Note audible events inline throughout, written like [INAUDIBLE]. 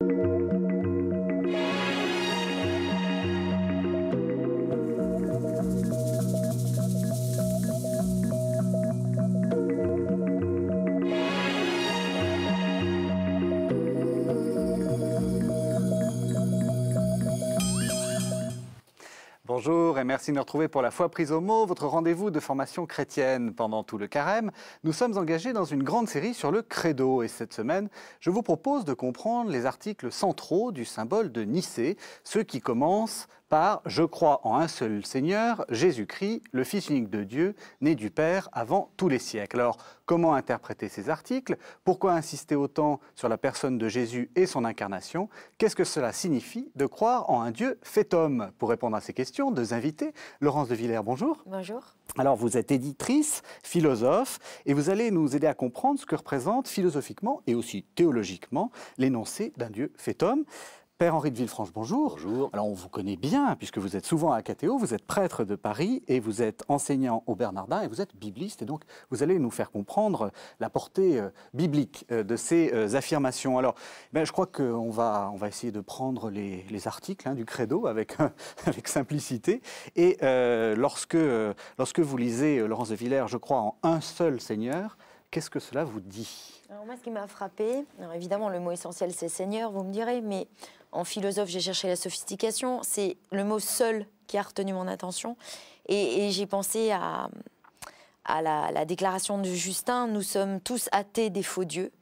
Thank you Bonjour et merci de nous retrouver pour la foi prise au mot, votre rendez-vous de formation chrétienne pendant tout le carême. Nous sommes engagés dans une grande série sur le credo et cette semaine, je vous propose de comprendre les articles centraux du symbole de Nicée, ceux qui commencent par Je crois en un seul Seigneur, Jésus-Christ, le Fils unique de Dieu, né du Père avant tous les siècles. Alors, comment interpréter ces articles Pourquoi insister autant sur la personne de Jésus et son incarnation Qu'est-ce que cela signifie de croire en un Dieu fait homme Pour répondre à ces questions, deux invités. Laurence de Villers, bonjour. Bonjour. Alors, vous êtes éditrice, philosophe, et vous allez nous aider à comprendre ce que représente philosophiquement et aussi théologiquement l'énoncé d'un Dieu fait homme. Père Henri de Villefranche, bonjour. Bonjour. Alors on vous connaît bien puisque vous êtes souvent à Catéo, vous êtes prêtre de Paris et vous êtes enseignant au Bernardin et vous êtes bibliste et donc vous allez nous faire comprendre euh, la portée euh, biblique euh, de ces affirmations. Alors ben, je crois qu'on va, on va essayer de prendre les, articles hein, du credo avec, [LAUGHS] avec simplicité et lorsque, lorsque vous lisez Laurence de Villers, je crois, en un seul Seigneur, qu'est-ce que cela vous dit alors moi, ce qui m'a frappé, évidemment, le mot essentiel, c'est Seigneur, vous me direz, mais en philosophe, j'ai cherché la sophistication. C'est le mot seul qui a retenu mon attention. Et, j'ai pensé à, la, déclaration de Justin, nous sommes tous athées des faux dieux.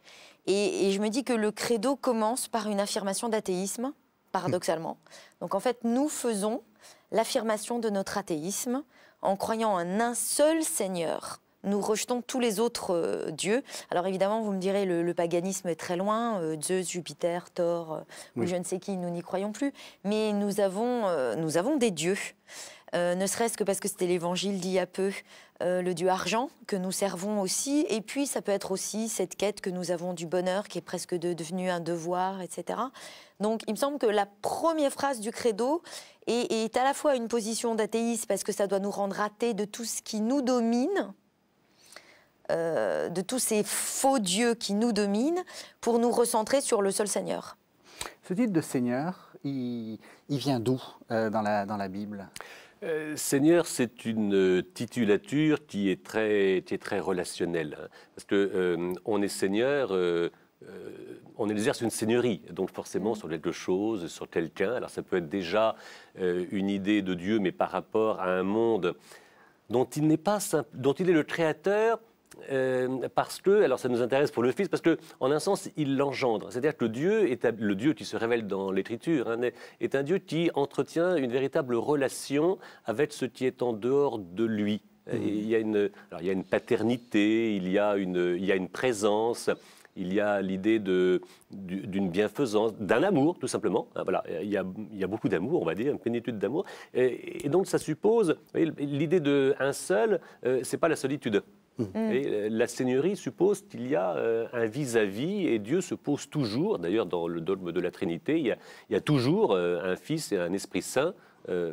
Et, et je me dis que le credo commence par une affirmation d'athéisme, paradoxalement. Hmm. Donc en fait, nous faisons l'affirmation de notre athéisme en croyant en un seul Seigneur, nous rejetons tous les autres euh, dieux. Alors évidemment, vous me direz, le, paganisme est très loin, Zeus, Jupiter, Thor, euh, je ne sais qui, nous n'y croyons plus, mais nous avons, euh, nous avons des dieux. ne serait-ce que parce que c'était l'évangile d'il y a peu, le dieu argent que nous servons aussi, et puis ça peut être aussi cette quête que nous avons du bonheur qui est presque devenue devenu un devoir, etc. Donc il me semble que la première phrase du credo est, est à la fois une position d'athéisme parce que ça doit nous rendre athées de tout ce qui nous domine, euh, de tous ces faux dieux qui nous dominent pour nous recentrer sur le seul Seigneur. Ce titre de Seigneur, il, vient d'où euh, dans, la, dans la Bible euh, Seigneur, c'est une titulature qui est très, qui est très relationnelle. Hein. parce que on est Seigneur. on exerce une seigneurie, donc forcément sur quelque chose, sur quelqu'un. Alors ça peut être déjà une idée de Dieu, mais par rapport à un monde dont il n'est pas dont il est le créateur, euh, parce que, alors ça nous intéresse pour le Fils, parce que en un sens, il l'engendre. C'est-à-dire que le Dieu, est, le Dieu qui se révèle dans l'Écriture, hein, est un Dieu qui entretient une véritable relation avec ce qui est en dehors de lui. Euh, mmh. Il, y a une, il a une paternité, il y a une, il y a une présence, il y a l'idée d'une bienfaisance, d'un amour, tout simplement. Hein, voilà, il y a, beaucoup d'amour, on va dire, une plénitude d'amour. Et, donc, ça suppose, l'idée d'un seul, ce euh, c'est pas la solitude. Mm. Et euh, la Seigneurie suppose qu'il y a euh, un vis-à-vis et Dieu se pose toujours, d'ailleurs dans le dogme de la Trinité, il y a, toujours euh, un Fils et un Esprit Saint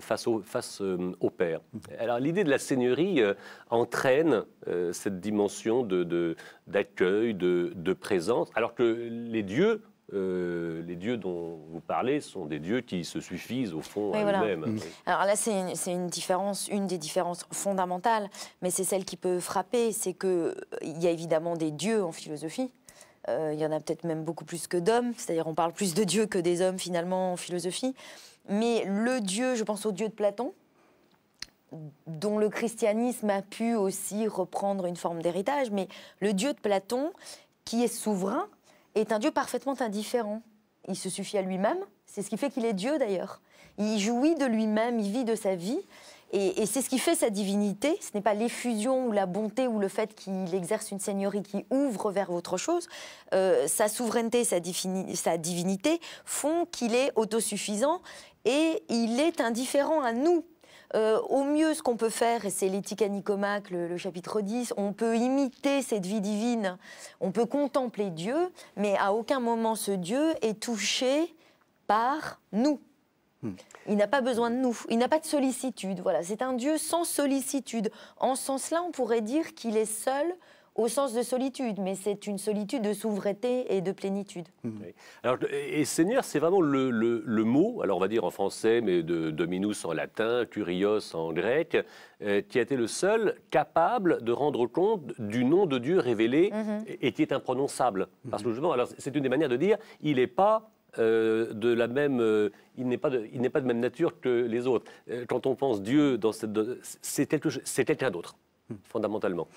face au, face, au Père. Mm. Alors l'idée de la Seigneurie entraîne cette dimension d'accueil, de, de, de présence, alors que les dieux euh, les dieux dont vous parlez sont des dieux qui se suffisent au fond à eux-mêmes. Mm. Alors là, c'est une, différence, une des différences fondamentales, mais c'est celle qui peut frapper, c'est que euh, il y a évidemment des dieux en philosophie. Euh, il y en a peut-être même beaucoup plus que d'hommes, c'est-à-dire on parle plus de dieux que des hommes finalement en philosophie. Mais le dieu, je pense au dieu de Platon, dont le christianisme a pu aussi reprendre une forme d'héritage, mais le dieu de Platon, qui est souverain, est un Dieu parfaitement indifférent. Il se suffit à lui-même, c'est ce qui fait qu'il est Dieu d'ailleurs. Il jouit de lui-même, il vit de sa vie, et, c'est ce qui fait sa divinité. Ce n'est pas l'effusion ou la bonté ou le fait qu'il exerce une seigneurie qui ouvre vers autre chose. Euh, sa souveraineté, sa, sa divinité font qu'il est autosuffisant et il est indifférent à nous euh, au mieux, ce qu'on peut faire, et c'est l'éthique Nicomaque, le, chapitre 10, on peut imiter cette vie divine, on peut contempler Dieu, mais à aucun moment ce Dieu est touché par nous. Hmm. Il n'a pas besoin de nous, il n'a pas de sollicitude. Voilà, c'est un Dieu sans sollicitude. En ce sens-là, on pourrait dire qu'il est seul au sens de solitude, mais c'est une solitude de souveraineté et de plénitude. Mmh. Alors, et Seigneur, c'est vraiment le, mot, alors on va dire en français, mais de Dominus en latin, Curios en grec, euh, qui a été le seul capable de rendre compte du nom de Dieu révélé mmh. et, qui est imprononçable. Mmh. Parce que justement, alors c'est une des manières de dire, il euh, euh, n'est pas de la même, il n'est pas, il n'est pas de même nature que les autres. quand on pense Dieu dans cette, c'est quelque, c'est quelqu'un d'autre. Hmm. fondamentalement.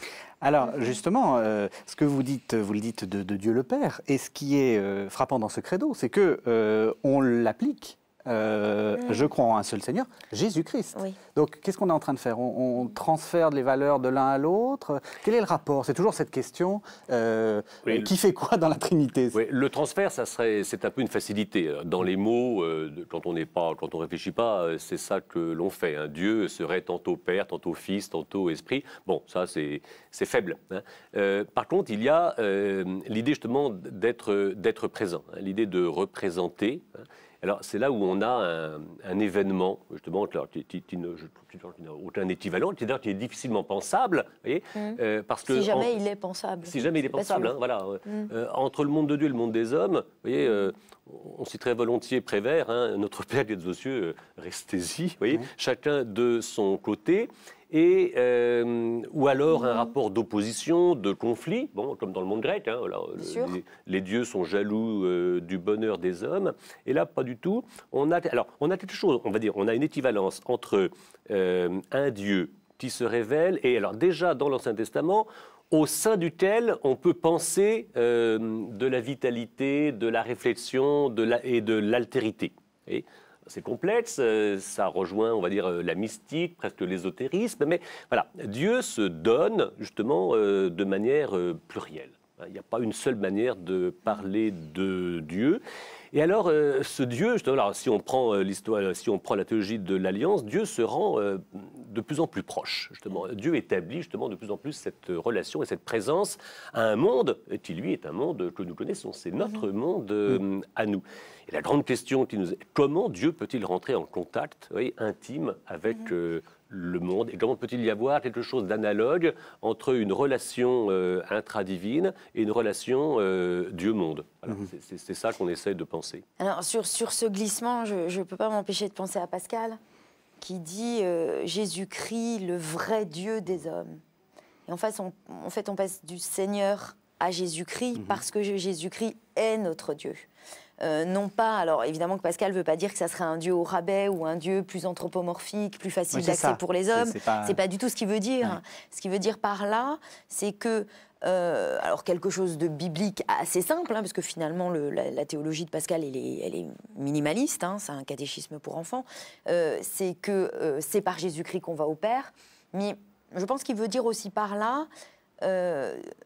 Alors justement, euh, ce que vous dites, vous le dites de, Dieu le Père, et ce qui est euh, frappant dans ce credo, c'est que euh, on l'applique euh, mm. je crois en un seul Seigneur, Jésus-Christ. Donc qu'est-ce qu'on est en train de faire on, transfère les valeurs de l'un à l'autre Quel est le rapport C'est toujours cette question, euh, euh, qui fait quoi dans la Trinité Le transfert, ça serait, c'est un peu une facilité. Hein. Dans les mots, quand on n'est pas, quand on réfléchit pas, c'est ça que l'on fait. Hein. Dieu serait tantôt Père, tantôt Fils, tantôt Esprit. Bon, ça c'est, faible. Hein. par contre, il y a l'idée justement d'être, d'être présent, hein. l'idée de représenter c'est là où on a un, événement, justement, qui, n'a aucun équivalent, qui est difficilement pensable, mmh. euh, parce que... Si jamais il est pensable. Si jamais il pensable, hein, voilà. Mmh. Euh, entre le monde de Dieu et le monde des hommes, vous voyez, mmh. euh, on volontiers Prévert, hein. notre [LAUGHS] Père qui est aux cieux, euh, restez-y, chacun de son côté. Euh, ou alors un rapport d'opposition, de conflit, bon, comme dans le monde grec, hein, les, dieux sont jaloux euh, du bonheur des hommes, et là, pas du tout. On a, alors, on a quelque chose, on va dire, on a une équivalence entre euh, un dieu qui se révèle, et alors déjà dans l'Ancien Testament, au sein duquel on peut penser de la vitalité, de la réflexion de la, et de l'altérité c'est complexe, euh, ça rejoint, on va dire, euh, la mystique, presque l'ésotérisme, mais voilà, Dieu se donne justement euh, de manière plurielle. Il n'y a pas une seule manière de parler de Dieu. Et alors, euh, ce Dieu, alors, si on prend euh, l'histoire, euh, si on prend la théologie de l'alliance, Dieu se rend de plus en plus proche. Justement, mm. Dieu établit justement de plus en plus cette relation et cette présence à un monde qui lui est un monde que nous connaissons, c'est mm-hmm. notre monde mm. à nous. Et la grande question qui nous est comment Dieu peut-il rentrer en contact, intime avec mm-hmm le monde comment peut-il y avoir quelque chose d'analogue entre une relation euh, intradivine et une relation euh, Dieu-monde mhm. C'est ça qu'on essaie de penser. Alors sur, ce glissement, je ne peux pas m'empêcher de penser à Pascal qui dit euh, Jésus-Christ, le vrai Dieu des hommes. Et en, fait, on passe du Seigneur à Jésus-Christ mhm. parce que Jésus-Christ est notre Dieu. Euh, non pas, alors évidemment que Pascal veut pas dire que ça serait un dieu au rabais ou un dieu plus anthropomorphique, plus facile d'accès pour les hommes. C'est pas... pas du tout ce qu'il veut dire. Ce qu'il veut dire par là, c'est que euh, alors quelque chose de biblique assez simple, hein, parce que finalement la, théologie de Pascal elle est, minimaliste, hein, c'est un catéchisme pour enfants, euh, c'est que c'est par Jésus-Christ qu'on va au Père, mais je pense qu'il veut dire aussi par là,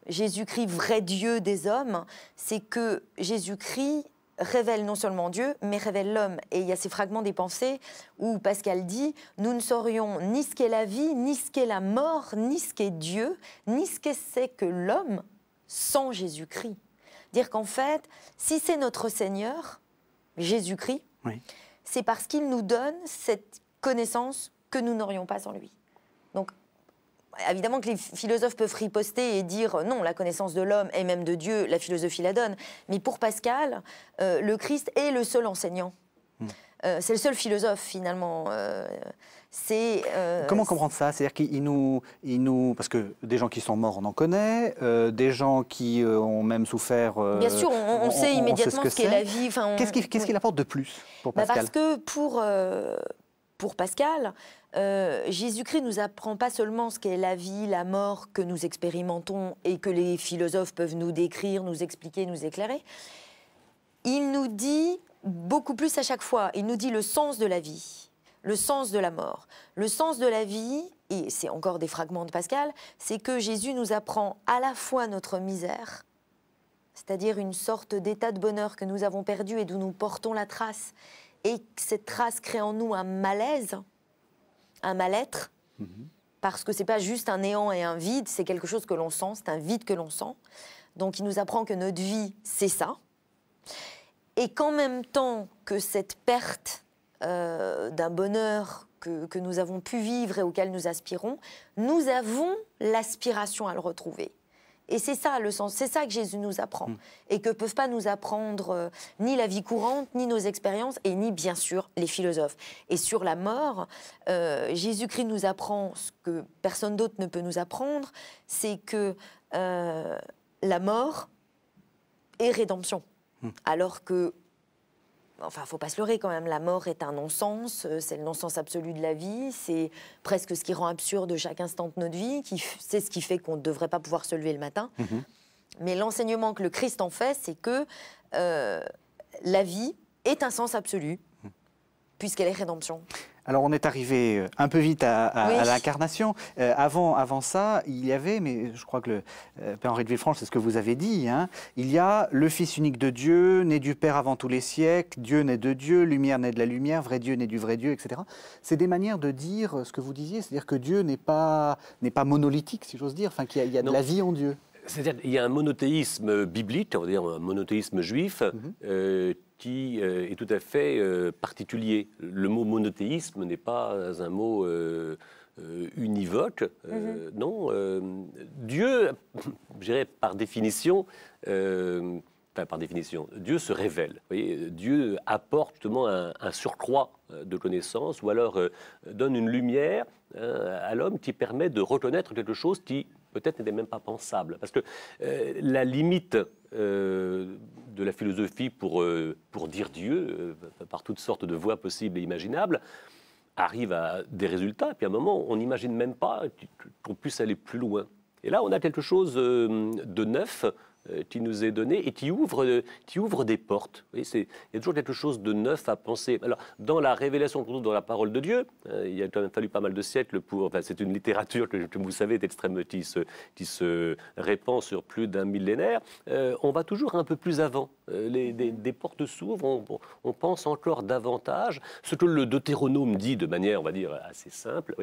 Jésus-Christ vrai Dieu des hommes, c'est que Jésus-Christ révèle non seulement Dieu, mais révèle l'homme. Et il y a ces fragments des pensées où Pascal dit Nous ne saurions ni ce qu'est la vie, ni ce qu'est la mort, ni ce qu'est Dieu, ni ce que c'est que l'homme sans Jésus-Christ. Dire qu'en fait, si c'est notre Seigneur, Jésus-Christ, c'est parce qu'il nous donne cette connaissance que nous n'aurions pas sans lui évidemment que les philosophes peuvent riposter et dire euh, non, la connaissance de l'homme et même de Dieu, la philosophie la donne. Mais pour Pascal, euh, le Christ est le seul enseignant. Hmm. Euh, c'est le seul philosophe finalement. comment comprendre ça C'est-à-dire qu'il nous, il nous, parce que des gens qui sont morts, on en connaît, des gens qui ont même souffert. Bien sûr, on, sait immédiatement ce qu'est la vie. qu'est-ce qu'il apporte de plus bah, Pascal Parce que pour pour Pascal, euh, Jésus-Christ nous apprend pas seulement ce qu'est la vie, la mort que nous expérimentons et que les philosophes peuvent nous décrire, nous expliquer, nous éclairer. Il nous dit beaucoup plus à chaque fois. Il nous dit le sens de la vie, le sens de la mort. Le sens de la vie, et c'est encore des fragments de Pascal, c'est que Jésus nous apprend à la fois notre misère, c'est-à-dire une sorte d'état de bonheur que nous avons perdu et d'où nous portons la trace, et que cette trace crée en nous un malaise un mal-être, mhm. parce que c'est pas juste un néant et un vide, c'est quelque chose que l'on sent, c'est un vide que l'on sent. Donc il nous apprend que notre vie, c'est ça, et qu'en même temps que cette perte euh, d'un bonheur que nous avons pu vivre et auquel nous aspirons, nous avons l'aspiration à le retrouver. Et c'est ça le sens, c'est ça que Jésus nous apprend. Mm. Et que peuvent pas nous apprendre euh, ni la vie courante, ni nos expériences, et ni bien sûr les philosophes. Et sur la mort, euh, Jésus-Christ nous apprend ce que personne d'autre ne peut nous apprendre, c'est que euh, la mort est rédemption. Mm. Alors que enfin, faut pas se leurrer quand même, la mort est un non-sens, euh, c'est le non-sens absolu de la vie, c'est presque ce qui rend absurde chaque instant de notre vie, c'est ce qui fait qu'on ne devrait pas pouvoir se lever le matin. Mmh Mais l'enseignement que le Christ en fait, c'est que euh, la vie est un sens absolu, mmh. puisqu'elle est rédemption. Alors on est arrivé euh, un peu vite à, l'incarnation. Euh, avant, avant ça, il y avait, mais je crois que le euh, Père Henri de Villefranche, c'est ce que vous avez dit, hein, il y a le Fils unique de Dieu, né du Père avant tous les siècles, Dieu naît de Dieu, lumière naît de la lumière, vrai Dieu naît du vrai Dieu, etc. C'est des manières de dire ce que vous disiez, c'est-à-dire que Dieu n'est pas, pas monolithique, si j'ose dire, enfin qu'il y a, de la vie en Dieu. C'est-à-dire qu'il y a un monothéisme biblique, on va dire un monothéisme juif, mhm qui euh, est tout à fait euh, particulier. Le mot monothéisme n'est pas un mot euh, univoque. Mm-hmm. Non, Dieu, [LAUGHS] je dirais par définition, Enfin, par définition, Dieu se révèle. Dieu apporte justement un, surcroît de connaissances ou alors donne une lumière à l'homme qui permet de reconnaître quelque chose qui peut-être n'était même pas pensable. Parce que la limite de la philosophie pour, euh, dire Dieu euh, par toutes sortes de voies possibles et imaginables, arrive à des résultats, et puis à un moment, on n'imagine même pas qu'on puisse aller plus loin. Et là, on a quelque chose euh, de neuf, euh, qui nous est donné et qui ouvre, euh, qui ouvre des portes. il y a toujours quelque chose de neuf à penser. Alors, dans la révélation, dans la parole de Dieu, euh, il a quand même fallu pas mal de siècles pour... c'est une littérature que, vous savez, d'extrême qui se, répand sur plus d'un millénaire. on va toujours un peu plus avant. les, des, portes s'ouvrent, on, on, pense encore davantage. Ce que le Deutéronome dit de manière, on va dire, assez simple,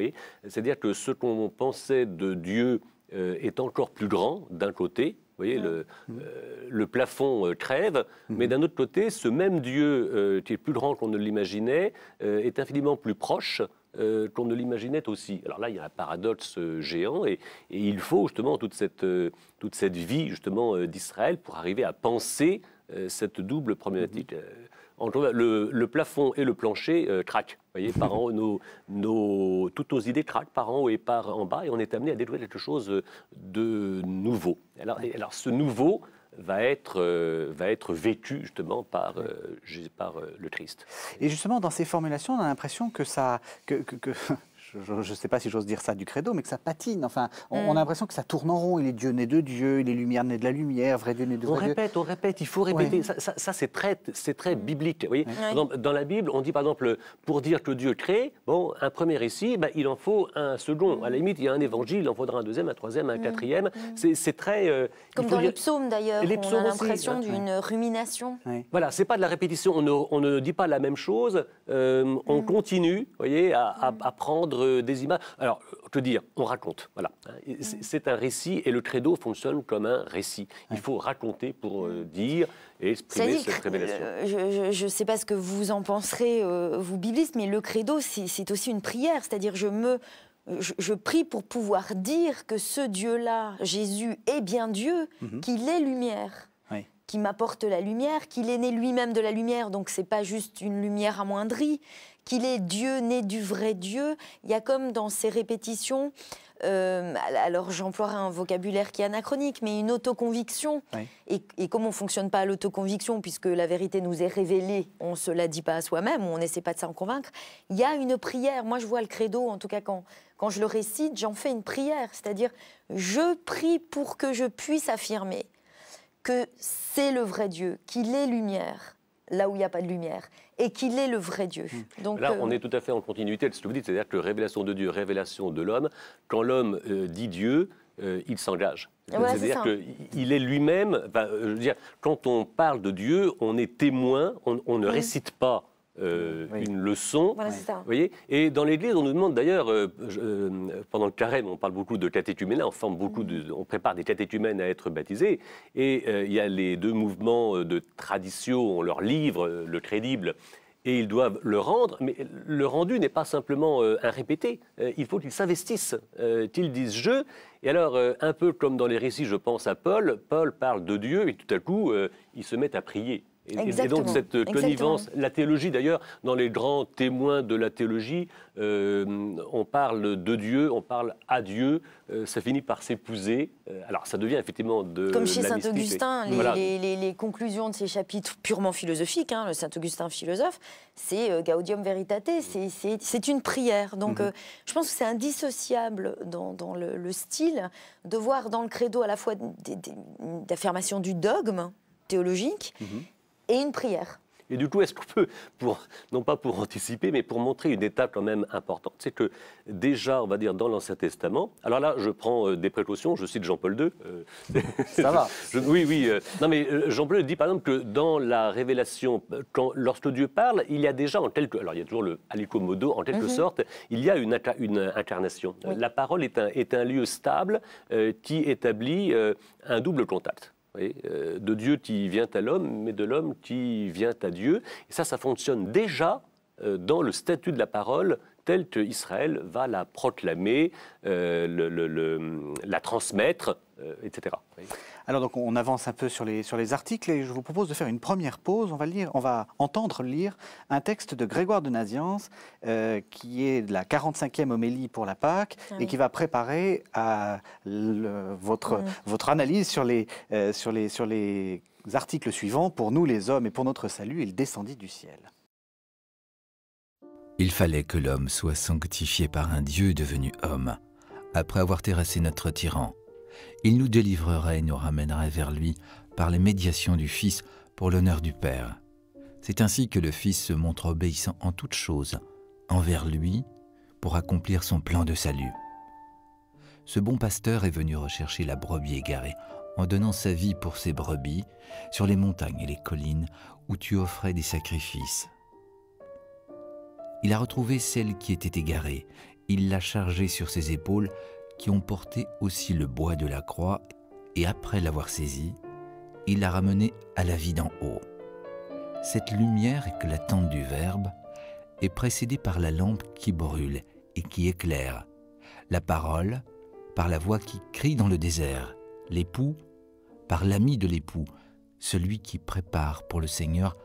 c'est-à-dire que ce qu'on pensait de Dieu est encore plus grand, d'un côté, voyez, ah. mm. euh, le, plafond euh, crève, mais mm-hmm. d'un autre côté, ce même Dieu, euh, qui est plus grand qu'on ne l'imaginait, est infiniment plus proche qu'on ne l'imaginait aussi. Alors là, il y a un paradoxe géant et, il faut justement toute cette, toute cette vie justement d'Israël pour arriver à penser cette double problématique. Mm-hmm le, le, plafond et le plancher euh, craquent. voyez, par nos, nos, toutes nos idées craquent par en haut et par en bas, et on est amené à découvrir quelque chose de nouveau. Alors, alors ce nouveau va être, euh, va être vécu justement par, euh, par euh, le Christ. Et justement, dans ces formulations, on a l'impression que ça... que je ne sais pas si j'ose dire ça du credo, mais que ça patine. Enfin, on, a hmm. l'impression que ça tourne en rond. Il est Dieu né de Dieu, il est lumière né de la lumière, vrai Dieu né de vrai On répète, on répète, il faut répéter. Ça, ça, ça c'est très, hmm. biblique. Vous voyez dans la Bible, on dit par exemple, pour dire que Dieu crée, bon, un premier récit, ben, il en faut un second. À la hmm. limite, il y a un évangile, il en faudra un deuxième, un troisième, un quatrième. C'est très. Euh, Comme dans les psaumes d'ailleurs, on a l'impression d'une rumination. Voilà, c'est pas de la répétition, on ne, dit pas la même chose, euh, on continue, vous voyez, à, à prendre euh, des images. Alors, te euh, dire, on raconte. Voilà. C'est un récit et le credo fonctionne comme un récit. Il faut raconter pour euh, mm. dire et exprimer cette révélation. Je ne sais pas ce que vous en penserez, vous biblistes, mais le credo, c'est aussi une prière. C'est-à-dire, je me je, prie pour pouvoir dire que ce Dieu-là, Jésus, est bien Dieu, mhm. qu'il est lumière, qu'il m'apporte la lumière, qu'il est né lui-même de la lumière, donc c'est pas juste une lumière amoindrie, qu'il est Dieu né du vrai Dieu. Il y a comme dans ces répétitions, euh, alors j'emploierai un vocabulaire qui est anachronique, mais une autoconviction. Et, et, comme on fonctionne pas à l'autoconviction, puisque la vérité nous est révélée, on ne se la dit pas à soi-même, on n'essaie pas de s'en convaincre, il y a une prière. Moi, je vois le credo, en tout cas quand, quand je le récite, j'en fais une prière, c'est-à-dire je prie pour que je puisse affirmer que c'est le vrai Dieu, qu'il est lumière, là où il n'y a pas de lumière, et qu'il est le vrai Dieu. Hmm. Là, euh, on est tout à fait en continuité de ce que vous dites, c'est-à-dire que révélation de Dieu, révélation de l'homme, quand l'homme euh, dit Dieu, euh, il s'engage. Ah, c'est-à-dire qu'il est lui-même, dire, quand on parle de Dieu, on est témoin, on, ne hmm. récite pas euh, une leçon. Vous voyez Et dans l'Église, on nous demande d'ailleurs, euh, euh, pendant le carême, on parle beaucoup de catéchumènes, on forme beaucoup mm. de, on prépare des catéchumènes à être baptisés, et il y a les deux mouvements de tradition, on leur livre le crédible et ils doivent le rendre, mais le rendu n'est pas simplement un répété, il faut qu'ils s'investissent, qu'ils disent je. Et alors, un peu comme dans les récits, je pense à Paul, Paul parle de Dieu et tout à coup, il se met à prier. Et, donc cette euh, connivence, la théologie d'ailleurs, dans les grands témoins de la théologie, euh, on parle de Dieu, on parle à Dieu, euh, ça finit par s'épouser. alors ça devient effectivement de... Comme chez Saint Augustin, les, conclusions de ces chapitres purement philosophiques, hein, le Saint Augustin philosophe, c'est Gaudium Veritate, c'est une prière. Donc mhm. je pense que c'est indissociable dans, le, style de voir dans le credo à la fois d'affirmation du dogme théologique. Mhm et une prière. Et du coup, est-ce qu'on peut, pour, non pas pour anticiper, mais pour montrer une étape quand même importante, c'est que déjà, on va dire, dans l'Ancien Testament, alors là, je prends euh, des précautions, je cite Jean-Paul II. Euh, Ça va. [LAUGHS] oui, oui. Euh, non, mais Jean-Paul II dit par exemple que dans la Révélation, quand, lorsque Dieu parle, il y a déjà en quelque... Alors, il y a toujours le alicomodo en quelque mhm. sorte, il y a une, une incarnation. La parole est un, est un lieu stable qui établit un double contact. Euh, de Dieu qui vient à l'homme, mais de l'homme qui vient à Dieu. Et ça, ça fonctionne déjà euh, dans le statut de la parole telle qu'Israël va la proclamer, euh, la transmettre, euh, etc. Alors donc on avance un peu sur les, sur les articles et je vous propose de faire une première pause. On va, lire, on va entendre lire un texte de Grégoire de Naziance, euh, qui est de la 45e homélie pour la Pâque ah et qui va préparer à mm. votre, analyse sur les, sur les, sur les articles suivants. Pour nous les hommes et pour notre salut, il descendit du ciel. Il fallait que l'homme soit sanctifié par un Dieu devenu homme, après avoir terrassé notre tyran. Il nous délivrerait et nous ramènerait vers lui par les médiations du Fils pour l'honneur du Père. C'est ainsi que le Fils se montre obéissant en toutes choses, envers lui, pour accomplir son plan de salut. Ce bon pasteur est venu rechercher la brebis égarée en donnant sa vie pour ses brebis sur les montagnes et les collines où tu offrais des sacrifices. Il a retrouvé celle qui était égarée, il l'a chargée sur ses épaules, qui ont porté aussi le bois de la croix, et après l'avoir saisie, il l'a ramenée à la vie d'en haut. Cette lumière éclatante du Verbe est précédée par la lampe qui brûle et qui éclaire, la parole par la voix qui crie dans le désert, l'époux par l'ami de l'époux, celui qui prépare pour le Seigneur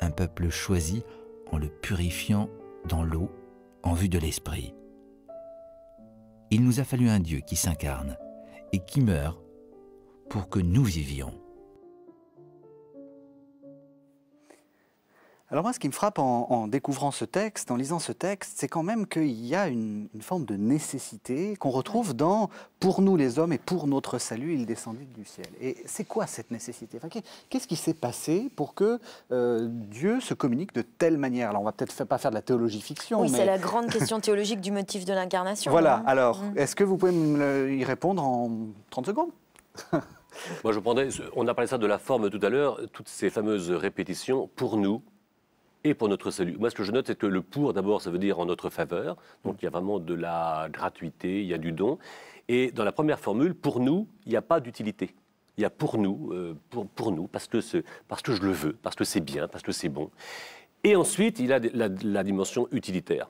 un peuple choisi en le purifiant dans l'eau, en vue de l'Esprit. Il nous a fallu un Dieu qui s'incarne et qui meurt pour que nous vivions. Alors moi, ce qui me frappe en, découvrant ce texte, en lisant ce texte, c'est quand même qu'il y a une, forme de nécessité qu'on retrouve dans Pour nous les hommes et pour notre salut, il descendit du ciel. Et c'est quoi cette nécessité Qu'est-ce qui s'est passé pour que euh, Dieu se communique de telle manière Alors on va peut-être pas faire de la théologie fiction. Oui, c'est la [LAUGHS] grande question théologique du motif de l'incarnation. Voilà, alors mm. est-ce que vous pouvez y répondre en 30 secondes Moi, je prendrais, on a parlé ça de la forme tout à l'heure, toutes ces fameuses répétitions pour nous, et pour notre salut. Moi, ce que je note, c'est que le pour, d'abord, ça veut dire en notre faveur. Donc, il y a vraiment de la gratuité, il y a du don. Et dans la première formule, pour nous, il n'y a pas d'utilité. Il y a pour nous, euh, pour, nous, parce que, parce que je le veux, parce que c'est bien, parce que c'est bon. Et ensuite, il a la dimension utilitaire.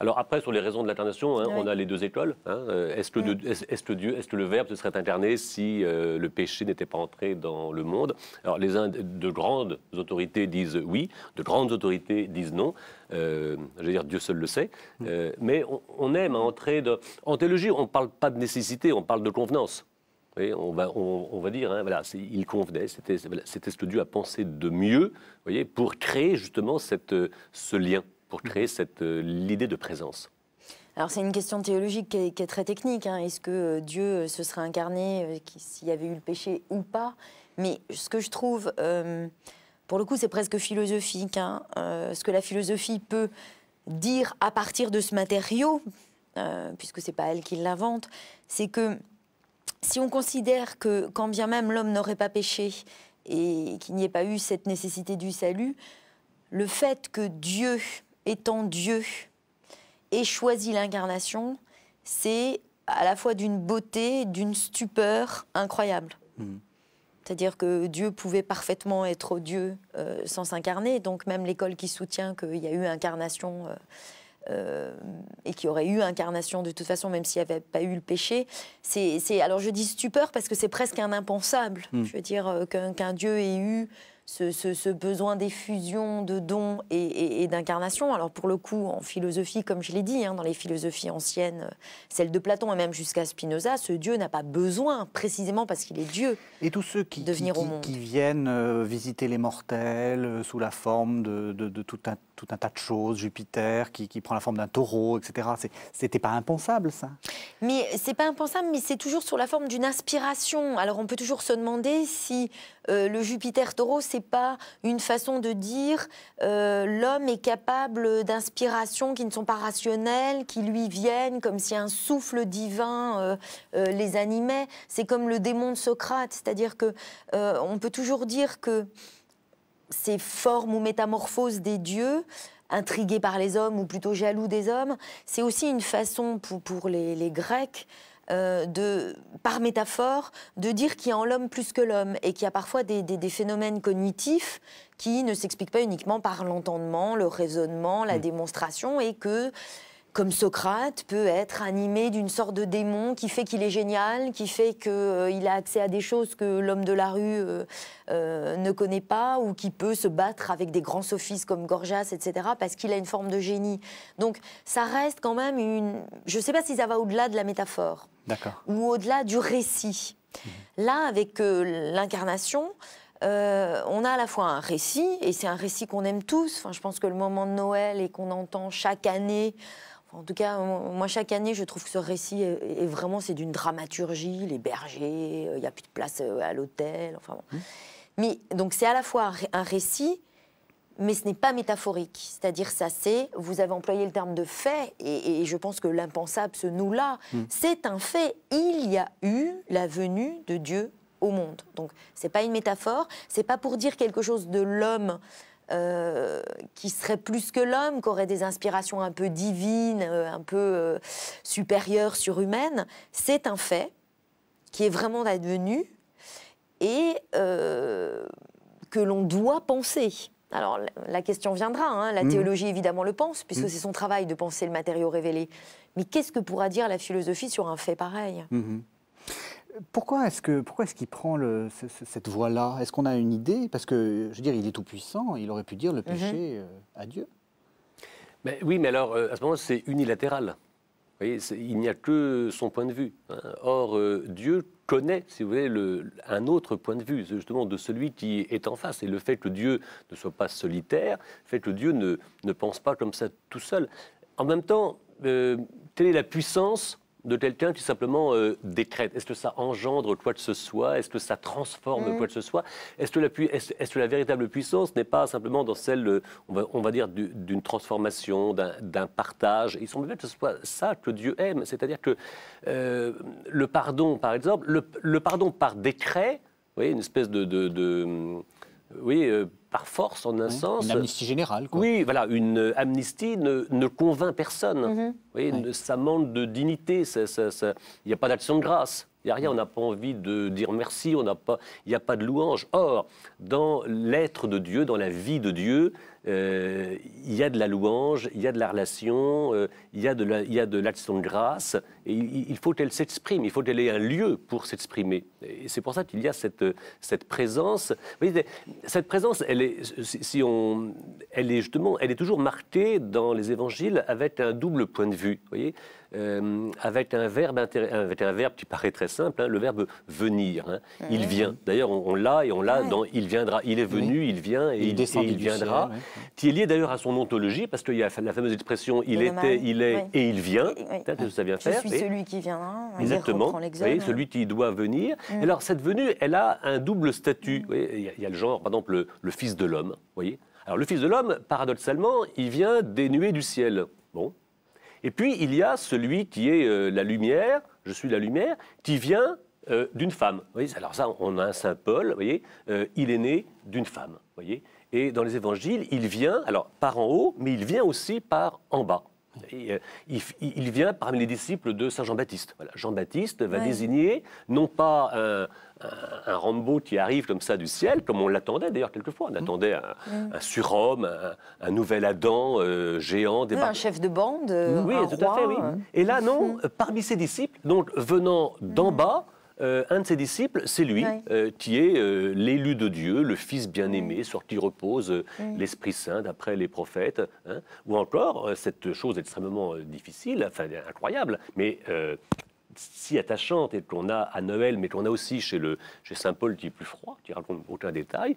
Alors après, sur les raisons de l'incarnation, hein, on a les deux écoles. Hein, euh, est-ce que, est ce que, le Verbe se serait incarné si euh, le péché n'était pas entré dans le monde Alors les de grandes autorités disent oui, de grandes autorités disent non. Euh, je veux dire, Dieu seul le sait. Mm. mais on, aime à entrer de... En théologie, on ne parle pas de nécessité, on parle de convenance. on, va, dire, hein, voilà, il convenait, c'était ce que Dieu a pensé de mieux voyez, pour créer justement cette, ce lien pour créer cette, euh, l'idée de présence. Alors c'est une question théologique qui est, très technique. Hein. Est-ce que euh, Dieu euh, se serait incarné s'il y avait eu le péché ou pas Mais ce que je trouve, pour le coup, c'est presque philosophique. Hein. ce que la philosophie peut dire à partir de ce matériau, puisque puisque c'est pas elle qui l'invente, c'est que si on considère que quand bien même l'homme n'aurait pas péché et qu'il n'y ait pas eu cette nécessité du salut, le fait que Dieu étant Dieu, et choisi l'incarnation, c'est à la fois d'une beauté, d'une stupeur incroyable. Hmm. C'est-à-dire que Dieu pouvait parfaitement être Dieu euh, sans s'incarner. Donc même l'école qui soutient qu'il y a eu incarnation euh, euh, et qui aurait eu incarnation de toute façon, même s'il n'y avait pas eu le péché, c'est alors je dis stupeur parce que c'est presque un impensable. Hmm. Je veux dire qu'un Dieu ait eu ce, besoin d'effusion, de dons et, d'incarnation. Alors pour le coup, en philosophie, comme je l'ai dit, hein, dans les philosophies anciennes, celles de Platon et même jusqu'à Spinoza, ce Dieu n'a pas besoin, précisément parce qu'il est Dieu. Et tous ceux qui, de venir qui viennent euh, visiter les mortels euh, sous la forme de, de tout un tout un tas de choses, Jupiter qui, prend la forme d'un taureau, etc. C'était pas impensable, ça. Mais c'est pas impensable, mais c'est toujours sur la forme d'une inspiration. Alors on peut toujours se demander si euh, le Jupiter taureau, c'est pas une façon de dire euh, l'homme est capable d'inspirations qui ne sont pas rationnelles, qui lui viennent comme si un souffle divin euh, les animait. C'est comme le démon de Socrate, c'est-à-dire que on peut toujours dire que ces formes ou métamorphoses des dieux, intrigués par les hommes ou plutôt jaloux des hommes, c'est aussi une façon pour, les, Grecs euh, de, par métaphore, de dire qu'il y a en l'homme plus que l'homme et qu'il y a parfois des, phénomènes cognitifs qui ne s'expliquent pas uniquement par l'entendement, le raisonnement, la mm. démonstration et que comme Socrate, peut être animé d'une sorte de démon qui fait qu'il est génial, qui fait qu'il euh, il a accès à des choses que l'homme de la rue euh, euh, ne connaît pas, ou qui peut se battre avec des grands sophistes comme Gorgias, etc., parce qu'il a une forme de génie. Donc ça reste quand même une... Je ne sais pas si ça va au-delà de la métaphore, ou au-delà du récit. Mmh. Là, avec l'incarnation, on a à la fois un récit, et c'est un récit qu'on aime tous. Enfin, je pense que le moment de Noël et qu'on entend chaque année en tout cas, moi, chaque année, je trouve que ce récit est, vraiment, c'est d'une dramaturgie. Les bergers, euh, il n'y a plus de place euh, à l'hôtel. Enfin bon. Mmh. Mais donc, c'est à la fois un récit, mais ce n'est pas métaphorique. C'est-à-dire, ça, c'est, vous avez employé le terme de fait, et, je pense que l'impensable ce nous là. Mmh. C'est un fait. Il y a eu la venue de Dieu au monde. Donc, ce n'est pas une métaphore. C'est pas pour dire quelque chose de l'homme. Euh, qui serait plus que l'homme, qui aurait des inspirations un peu divines, euh, un peu supérieures supérieures, surhumaines, c'est un fait qui est vraiment advenu et euh, que l'on doit penser. Alors la question viendra, hein. la mmh. théologie évidemment le pense, puisque mmh. c'est son travail de penser le matériau révélé. Mais qu'est-ce que pourra dire la philosophie sur un fait pareil mmh pourquoi est-ce que pourquoi est-ce qu'il prend cette voie-là Est-ce qu'on a une idée Parce que je veux dire, il est tout puissant. Il aurait pu dire le péché mhm. euh, à Dieu. Mais oui, mais alors euh, à ce moment, c'est unilatéral. il n'y a que son point de vue. Hein. Or, euh, Dieu connaît, si vous voulez, le, un autre point de vue, justement, de celui qui est en face. Et le fait que Dieu ne soit pas solitaire, le fait que Dieu ne, ne pense pas comme ça tout seul. En même temps, telle est la puissance de quelqu'un qui simplement euh, décrète Est-ce que ça engendre quoi que ce soit Est-ce que ça transforme mm. quoi que ce soit Est-ce que, la véritable puissance n'est pas simplement dans celle, euh, on va, dire, d'une transformation, d'un partage Il semble bien que ce soit ça que Dieu aime. C'est-à-dire que euh, le pardon, par exemple, le, pardon par décret, vous voyez, une espèce de... oui, par force, en un sens. Une amnistie générale, Oui, voilà, une amnistie ne, convainc personne. Mhm. ça manque de dignité, il n'y a pas d'action de grâce. Il n'y a rien, on n'a pas envie de dire merci, il n'y a pas de louange. Or, dans l'être de Dieu, dans la vie de Dieu, euh, il y a de la louange, il y a de la relation, euh, il y a de l'action de grâce. Et il, faut qu'elle s'exprime, il faut qu'elle ait un lieu pour s'exprimer. Et c'est pour ça qu'il y a cette, cette présence. cette présence, elle est, si on, elle est justement, elle est toujours marquée dans les évangiles avec un double point de vue. Euh, avec, un verbe avec un verbe qui paraît très simple, hein, le verbe venir. Hein. Il vient. D'ailleurs, on, l'a et on l'a dans il viendra. Il est venu, il vient et il, viendra qui est lié d'ailleurs à son ontologie, parce qu'il y a la fameuse expression il était, il est et il vient. peut que ça vient faire. Je suis celui qui viendra. Hein, Exactement. celui qui doit venir. Mm. Alors cette venue, elle a un double statut. il, y a, le genre, par exemple, le, Fils de l'homme. Voyez. Alors le Fils de l'homme, paradoxalement, il vient des nuées du ciel. Bon. Et puis il y a celui qui est euh, la lumière. Je suis la lumière qui vient euh, d'une femme. alors ça, on a un saint Paul, voyez, euh, il est né d'une femme. Vous voyez, et dans les évangiles, il vient, alors par en haut, mais il vient aussi par en bas. Euh, il, vient parmi les disciples de Saint Jean-Baptiste. Jean-Baptiste va désigner non pas euh, un, Rambo qui arrive comme ça du ciel, comme on l'attendait d'ailleurs quelquefois. On mm. attendait mm. un, surhomme, un, nouvel Adam euh, géant. un chef de bande. oui, tout à fait. Et là, non, parmi ses disciples, donc venant d'en mm. bas, euh, un de ses disciples, c'est lui, euh, qui est euh, l'élu de Dieu, le Fils bien-aimé, sur qui repose l'Esprit Saint, d'après les prophètes. Hein. Ou encore, cette chose extrêmement difficile, enfin incroyable, mais si attachante, et qu'on a à Noël, mais qu'on a aussi chez, le, chez Saint Paul, qui est plus froid, qui raconte aucun détail,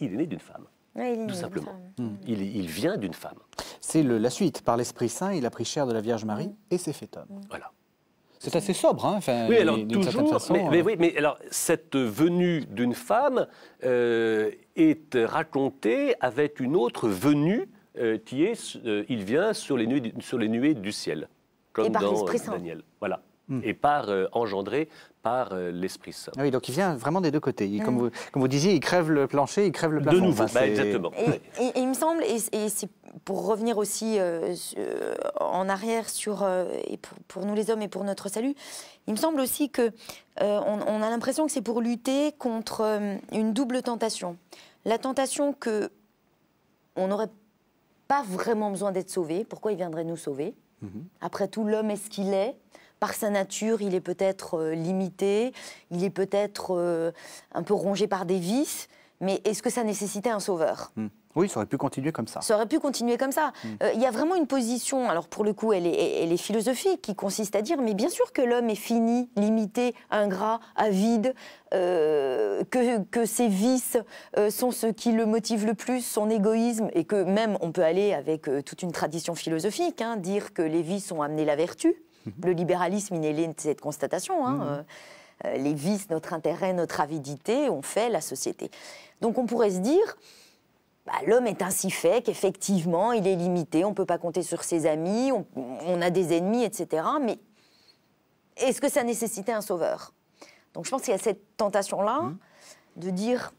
il est né d'une femme. Tout simplement. Hmm. Il, vient d'une femme. C'est la suite. Par l'Esprit Saint, il a pris chair de la Vierge Marie hmm. et s'est fait homme. Hmm. Voilà. C'est assez sobre, hein, enfin, Oui, alors toujours, façon, mais, euh. oui, mais alors cette venue d'une femme euh, est racontée avec une autre venue euh, qui est, il vient sur les nuées, sur les nuées du ciel, comme Et par dans Daniel. Voilà. Hmm. et par engendré par l'Esprit Saint. Ah oui, donc il vient vraiment des deux côtés. comme, hmm. vous, comme, vous, disiez, il crève le plancher, il crève le plafond. De nouveau, bah, exactement. Et, il me semble, et, et c'est pour revenir aussi euh, euh, en arrière sur euh, et pour, nous les hommes et pour notre salut, il me semble aussi que on, a l'impression que c'est pour lutter contre une double tentation. La tentation que on n'aurait pas vraiment besoin d'être sauvé. Pourquoi il viendrait nous sauver mm-hmm. Après tout, l'homme est ce qu'il est par sa nature, il est peut-être limité, il est peut-être un peu rongé par des vices mais est-ce que ça nécessitait un sauveur hmm. Oui, ça aurait pu continuer comme ça. Ça aurait pu continuer comme ça. Hmm. Euh, il y a vraiment une position, alors pour le coup, elle est, philosophique, qui consiste à dire, mais bien sûr que l'homme est fini, limité, ingrat, avide, euh, que, que, ses vices euh, sont ceux qui le motive le plus, son égoïsme, et que même on peut aller avec toute une tradition philosophique, hein, dire que les vices ont amené la vertu. Hmm. Le libéralisme, il est de cette constatation. Hein, euh, les vices, notre intérêt, notre avidité ont fait la société. Donc on pourrait se dire, bah, l'homme est ainsi fait qu'effectivement, il est limité, on ne peut pas compter sur ses amis, on, a des ennemis, etc. Mais est-ce que ça nécessitait un sauveur Donc je pense qu'il y a cette tentation-là mmh. de dire,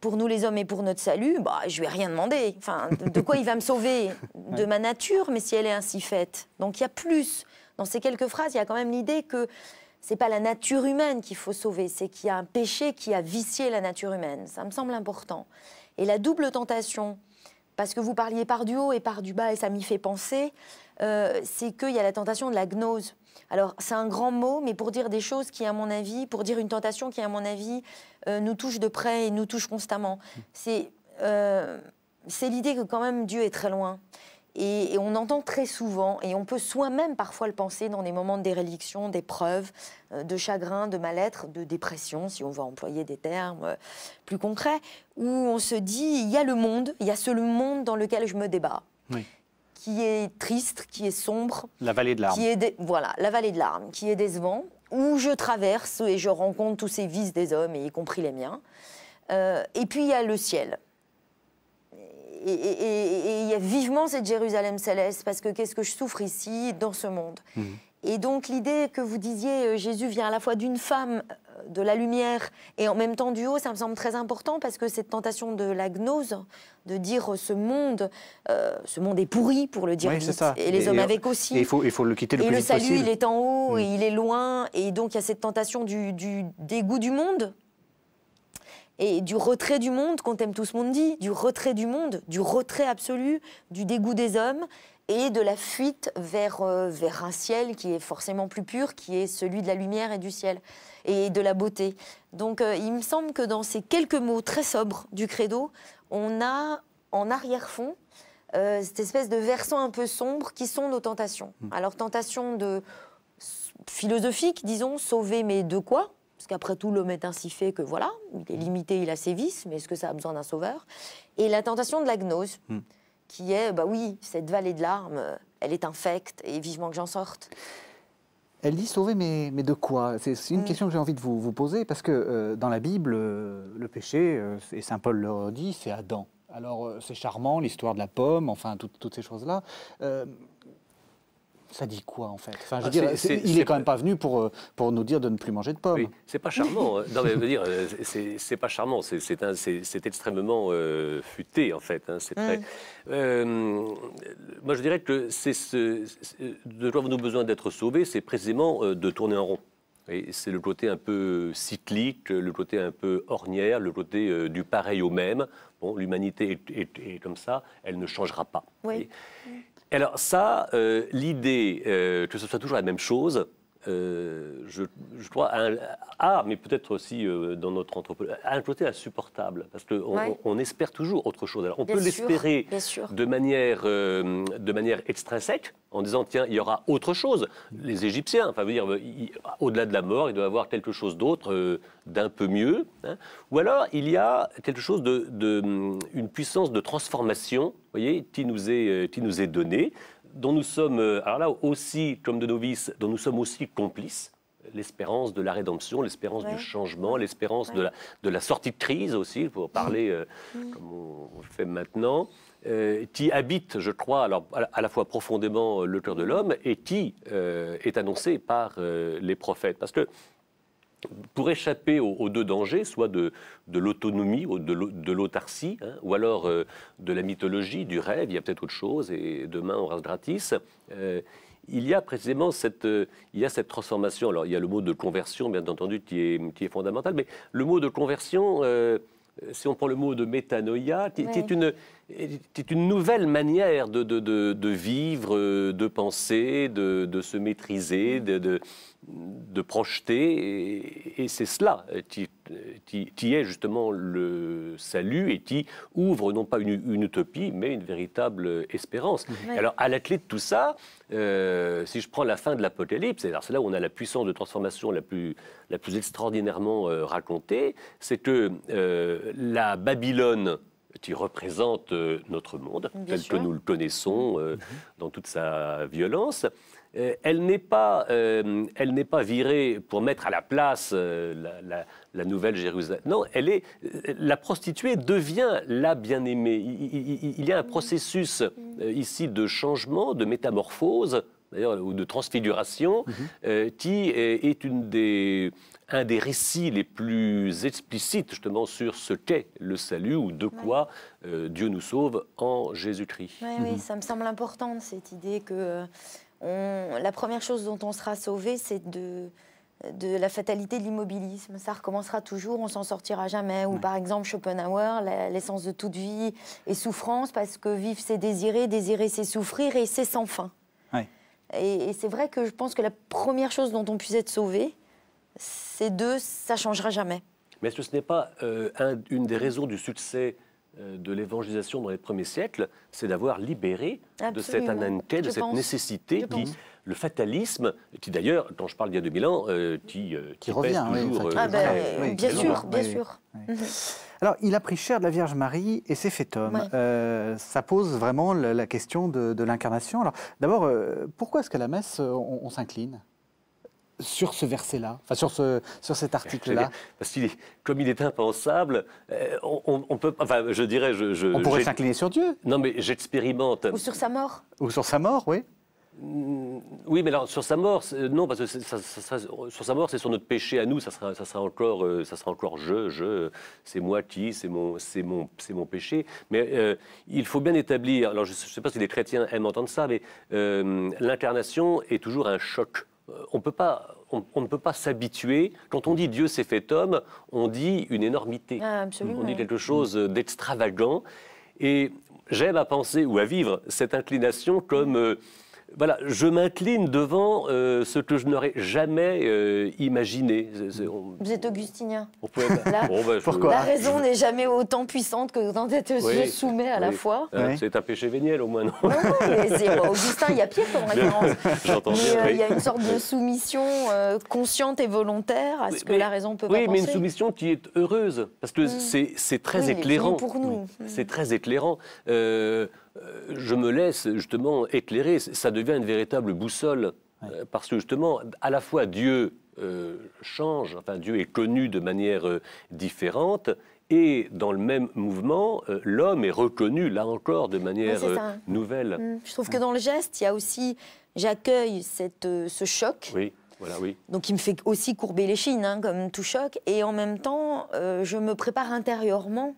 pour nous les hommes et pour notre salut, bah, je ne vais rien demander. Enfin, de quoi il va me sauver De ma nature, mais si elle est ainsi faite. Donc il y a plus. Dans ces quelques phrases, il y a quand même l'idée que c'est pas la nature humaine qu'il faut sauver, c'est qu'il y a un péché qui a vicié la nature humaine. Ça me semble important. Et la double tentation, parce que vous parliez par du haut et par du bas, et ça m'y fait penser, euh, c'est qu'il y a la tentation de la gnose. Alors, c'est un grand mot, mais pour dire des choses qui, à mon avis, pour dire une tentation qui, à mon avis, euh, nous touche de près et nous touche constamment. C'est euh, l'idée que quand même Dieu est très loin. Et, on entend très souvent, et on peut soi-même parfois le penser dans des moments de déréliction, d'épreuves, euh, de chagrin, de mal-être, de dépression, si on va employer des termes euh, plus concrets, où on se dit, il y a le monde, il y a ce le monde dans lequel je me débat. qui est triste, qui est sombre. La vallée de l'arme, est Voilà, la vallée de l'arme, qui est décevant, où je traverse et je rencontre tous ces vices des hommes, y compris les miens. Euh, et puis il y a le ciel, et, il y a vivement cette Jérusalem céleste, parce que qu'est-ce que je souffre ici, dans ce monde mhm. Et donc l'idée que vous disiez, euh, Jésus vient à la fois d'une femme, euh, de la lumière, et en même temps du haut, ça me semble très important parce que cette tentation de la gnose, de dire euh, ce monde, ce monde est pourri, pour le dire et les hommes avec aussi. Et il faut, le quitter et le salut, il est en haut, mm. il est loin, et donc il y a cette tentation du dégoût du monde, et du retrait du monde qu'on aime monde dit, du retrait du monde, du retrait absolu, du dégoût des hommes et de la fuite vers, euh, vers un ciel qui est forcément plus pur, qui est celui de la lumière et du ciel, et de la beauté. Donc euh, il me semble que dans ces quelques mots très sobres du credo, on a en arrière-fond euh, cette espèce de versant un peu sombre qui sont nos tentations. Hmm. Alors tentation de philosophique, disons, sauver mais de quoi parce qu'après tout, l'homme est ainsi fait que voilà, il est mm. limité, il a ses vices, mais est-ce que ça a besoin d'un sauveur Et la tentation de la gnose, mm. qui est, bah oui, cette vallée de larmes, elle est infecte, et vivement que j'en sorte. Elle dit sauver, mais, mais de quoi C'est une mm. question que j'ai envie de vous, poser, parce que euh, dans la Bible, euh, le péché, euh, et Saint Paul le dit, c'est Adam. Alors c'est charmant, l'histoire de la pomme, enfin toutes ces choses-là ça dit quoi en fait enfin, ah, est, Il n'est quand même pas venu pour, euh, pour nous dire de ne plus manger de pommes. Oui, c'est pas charmant. Hein. non, mais je veux dire, euh, c'est pas charmant. C'est extrêmement euh, futé en fait. Hein, c'est mm. moi, je dirais que c'est ce, de quoi avons-nous besoin d'être sauvés C'est précisément de tourner en rond. C'est le côté un peu cyclique, le côté un peu ornière, le côté du pareil au même. Bon, l'humanité est, est, est, comme ça, elle ne changera pas. Oui. Mm. Alors ça, euh, l'idée euh, que ce soit toujours la même chose, euh, je, crois, à, ah, mais peut-être aussi euh, dans notre entreprise, un côté insupportable, parce qu'on on, espère toujours autre chose. Alors, on peut l'espérer de, manière euh, de manière extrinsèque, en disant, tiens, il y aura autre chose. Les Égyptiens, enfin, veut dire, au-delà de la mort, il doit avoir quelque chose d'autre, d'un peu mieux. Hein. Ou alors, il y a quelque chose de, de une puissance de transformation, voyez, qui nous est, qui nous est donnée dont nous sommes, euh, alors là aussi, comme de novices, dont nous sommes aussi complices, l'espérance de la rédemption, l'espérance du changement, l'espérance de, la, sortie de crise aussi, pour parler euh, mm. Mm. comme on, fait maintenant, euh, qui habite, je crois, alors, à, la, fois profondément le cœur de l'homme et qui est annoncé par les prophètes. Parce que pour échapper aux, deux dangers, soit de, l'autonomie, de l'autarcie, hein, ou alors euh, de la mythologie, du rêve, il y a peut-être autre chose, et demain on rase gratis. Euh, il y a précisément cette, euh, il y a cette transformation. Alors il y a le mot de conversion, bien entendu, qui est, qui est fondamental, mais le mot de conversion, si on prend le mot de métanoïa, qui est une c'est une nouvelle manière de, vivre, de penser, de, se maîtriser, de, projeter. Et, c'est cela qui, est justement le salut et qui ouvre non pas une, utopie, mais une véritable espérance. Alors, à la clé de tout ça, euh, si je prends la fin de l'Apocalypse, c'est là où on a la puissance de transformation la plus, la plus extraordinairement euh, racontée, c'est que euh, la Babylone qui représente euh, notre monde, tel que nous le connaissons mm-hmm. euh, dans toute sa violence. Euh, elle n'est pas, elle n'est pas virée pour mettre à la place la, nouvelle Jérusalem. Non, elle est, la prostituée devient la bien-aimée. Il, y a un mm-hmm. processus mm-hmm. ici de changement, de métamorphose, d'ailleurs, ou de transfiguration, qui est une des un des récits les plus explicites justement sur ce qu'est le salut ou de quoi euh, Dieu nous sauve en Jésus-Christ. Oui, ça me semble important cette idée que euh, on, la première chose dont on sera sauvé, c'est de, de la fatalité de l'immobilisme. Ça recommencera toujours, on s'en sortira jamais. Ou par exemple Schopenhauer, l'essence de toute vie est souffrance parce que vivre c'est désirer, désirer c'est souffrir et c'est sans fin. et c'est vrai que je pense que la première chose dont on puisse être sauvé, ces deux, ça changera jamais. Mais est-ce que ce n'est pas euh, une des raisons du succès euh, de l'évangélisation dans les premiers siècles, c'est d'avoir libéré de cette ananité, de cette nécessité, le fatalisme, qui d'ailleurs, quand je parle d'il y a 2000 ans, euh, qui, revient pèse toujours. Ah ben, bien sûr, bien sûr. Mhm. Alors, il a pris cher de la Vierge Marie et s'est fait homme. ça pose vraiment la, question de, l'incarnation. Alors, d'abord, pourquoi est-ce qu'à la messe, on s'incline sur ce verset-là, enfin sur, ce, sur cet article-là [LAUGHS] Parce qu'il comme il est impensable, euh, on, peut, enfin, je dirais, je, on pourrait s'incliner sur Dieu. Non, mais j'expérimente. Ou sur sa mort. Ou sur sa mort, oui. Mm, oui, mais alors sur sa mort, non, parce que sur sa mort, c'est sur notre péché à nous, ça sera, ça sera encore, euh, ça sera encore je, je, c'est moi qui, c'est mon, c'est mon, c'est mon péché. Mais euh, il faut bien établir. Alors, je ne sais pas si les chrétiens aiment entendre ça, mais l'incarnation est toujours un choc. Euh, on, ne peut pas s'habituer. Quand on dit Dieu s'est fait homme, on dit une énormité. Ah, on dit quelque chose d'extravagant. Et j'aime à penser ou à vivre cette inclination comme euh, voilà, je m'incline devant euh, ce que je n'aurais jamais euh, imaginé. Vous êtes augustinien. la... Bah, Pourquoi la raison n'est jamais autant puissante que quand elle se soumet à la foi. Euh, c'est un péché véniel au moins, non Non, Augustin, il y a pire comme référence. [LAUGHS] J'entends Il y a une sorte de soumission consciente et volontaire à ce que la raison peut oui, Oui, mais une soumission qui est heureuse, parce que mm. mm. c'est très, éclairant. Pour nous. C'est très éclairant. Euh, je me laisse justement éclairer. Ça devient une véritable boussole. Euh, parce que justement, à la fois Dieu euh, change, enfin Dieu est connu de manière différente, et dans le même mouvement, l'homme est reconnu, là encore, de manière nouvelle. Mm. Je trouve que dans le geste, il y a aussi, j'accueille ce choc. Oui. Donc il me fait aussi courber les chines, hein, comme tout choc, et en même temps, je me prépare intérieurement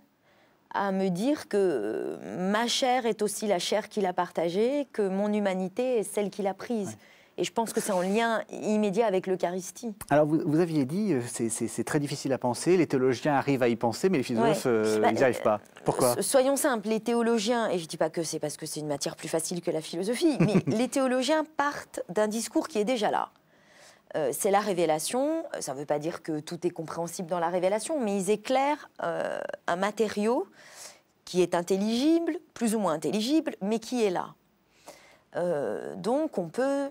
à me dire que euh, ma chair est aussi la chair qu'il a partagée, que mon humanité est celle qu'il a prise. Et je pense que c'est en lien immédiat avec l'Eucharistie. Alors, vous, aviez dit, euh, c'est très difficile à penser, les théologiens arrivent à y penser, mais les philosophes, euh, ils n'y arrivent pas. Pourquoi Soyons simples, les théologiens, et je ne dis pas que c'est parce que c'est une matière plus facile que la philosophie, mais [LAUGHS] les théologiens partent d'un discours qui est déjà là. Euh, c'est la révélation. Euh, ça ne veut pas dire que tout est compréhensible dans la révélation, mais ils éclairent euh, un matériau qui est intelligible, plus ou moins intelligible, mais qui est là. donc on peut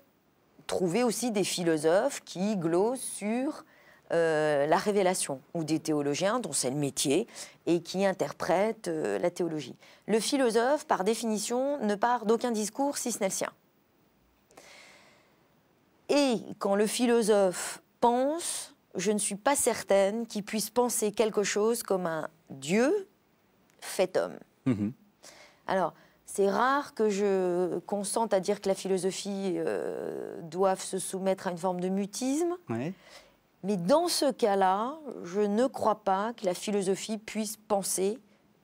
trouver aussi des philosophes qui glosent sur la révélation, ou des théologiens dont c'est le métier, et qui interprètent la théologie. Le philosophe, par définition, ne part d'aucun discours si ce n'est le sien. Et quand le philosophe pense, je ne suis pas certaine qu'il puisse penser quelque chose comme un Dieu fait homme. Mhm. Alors, c'est rare que je consente à dire que la philosophie euh, doive se soumettre à une forme de mutisme. Mais dans ce cas-là, je ne crois pas que la philosophie puisse penser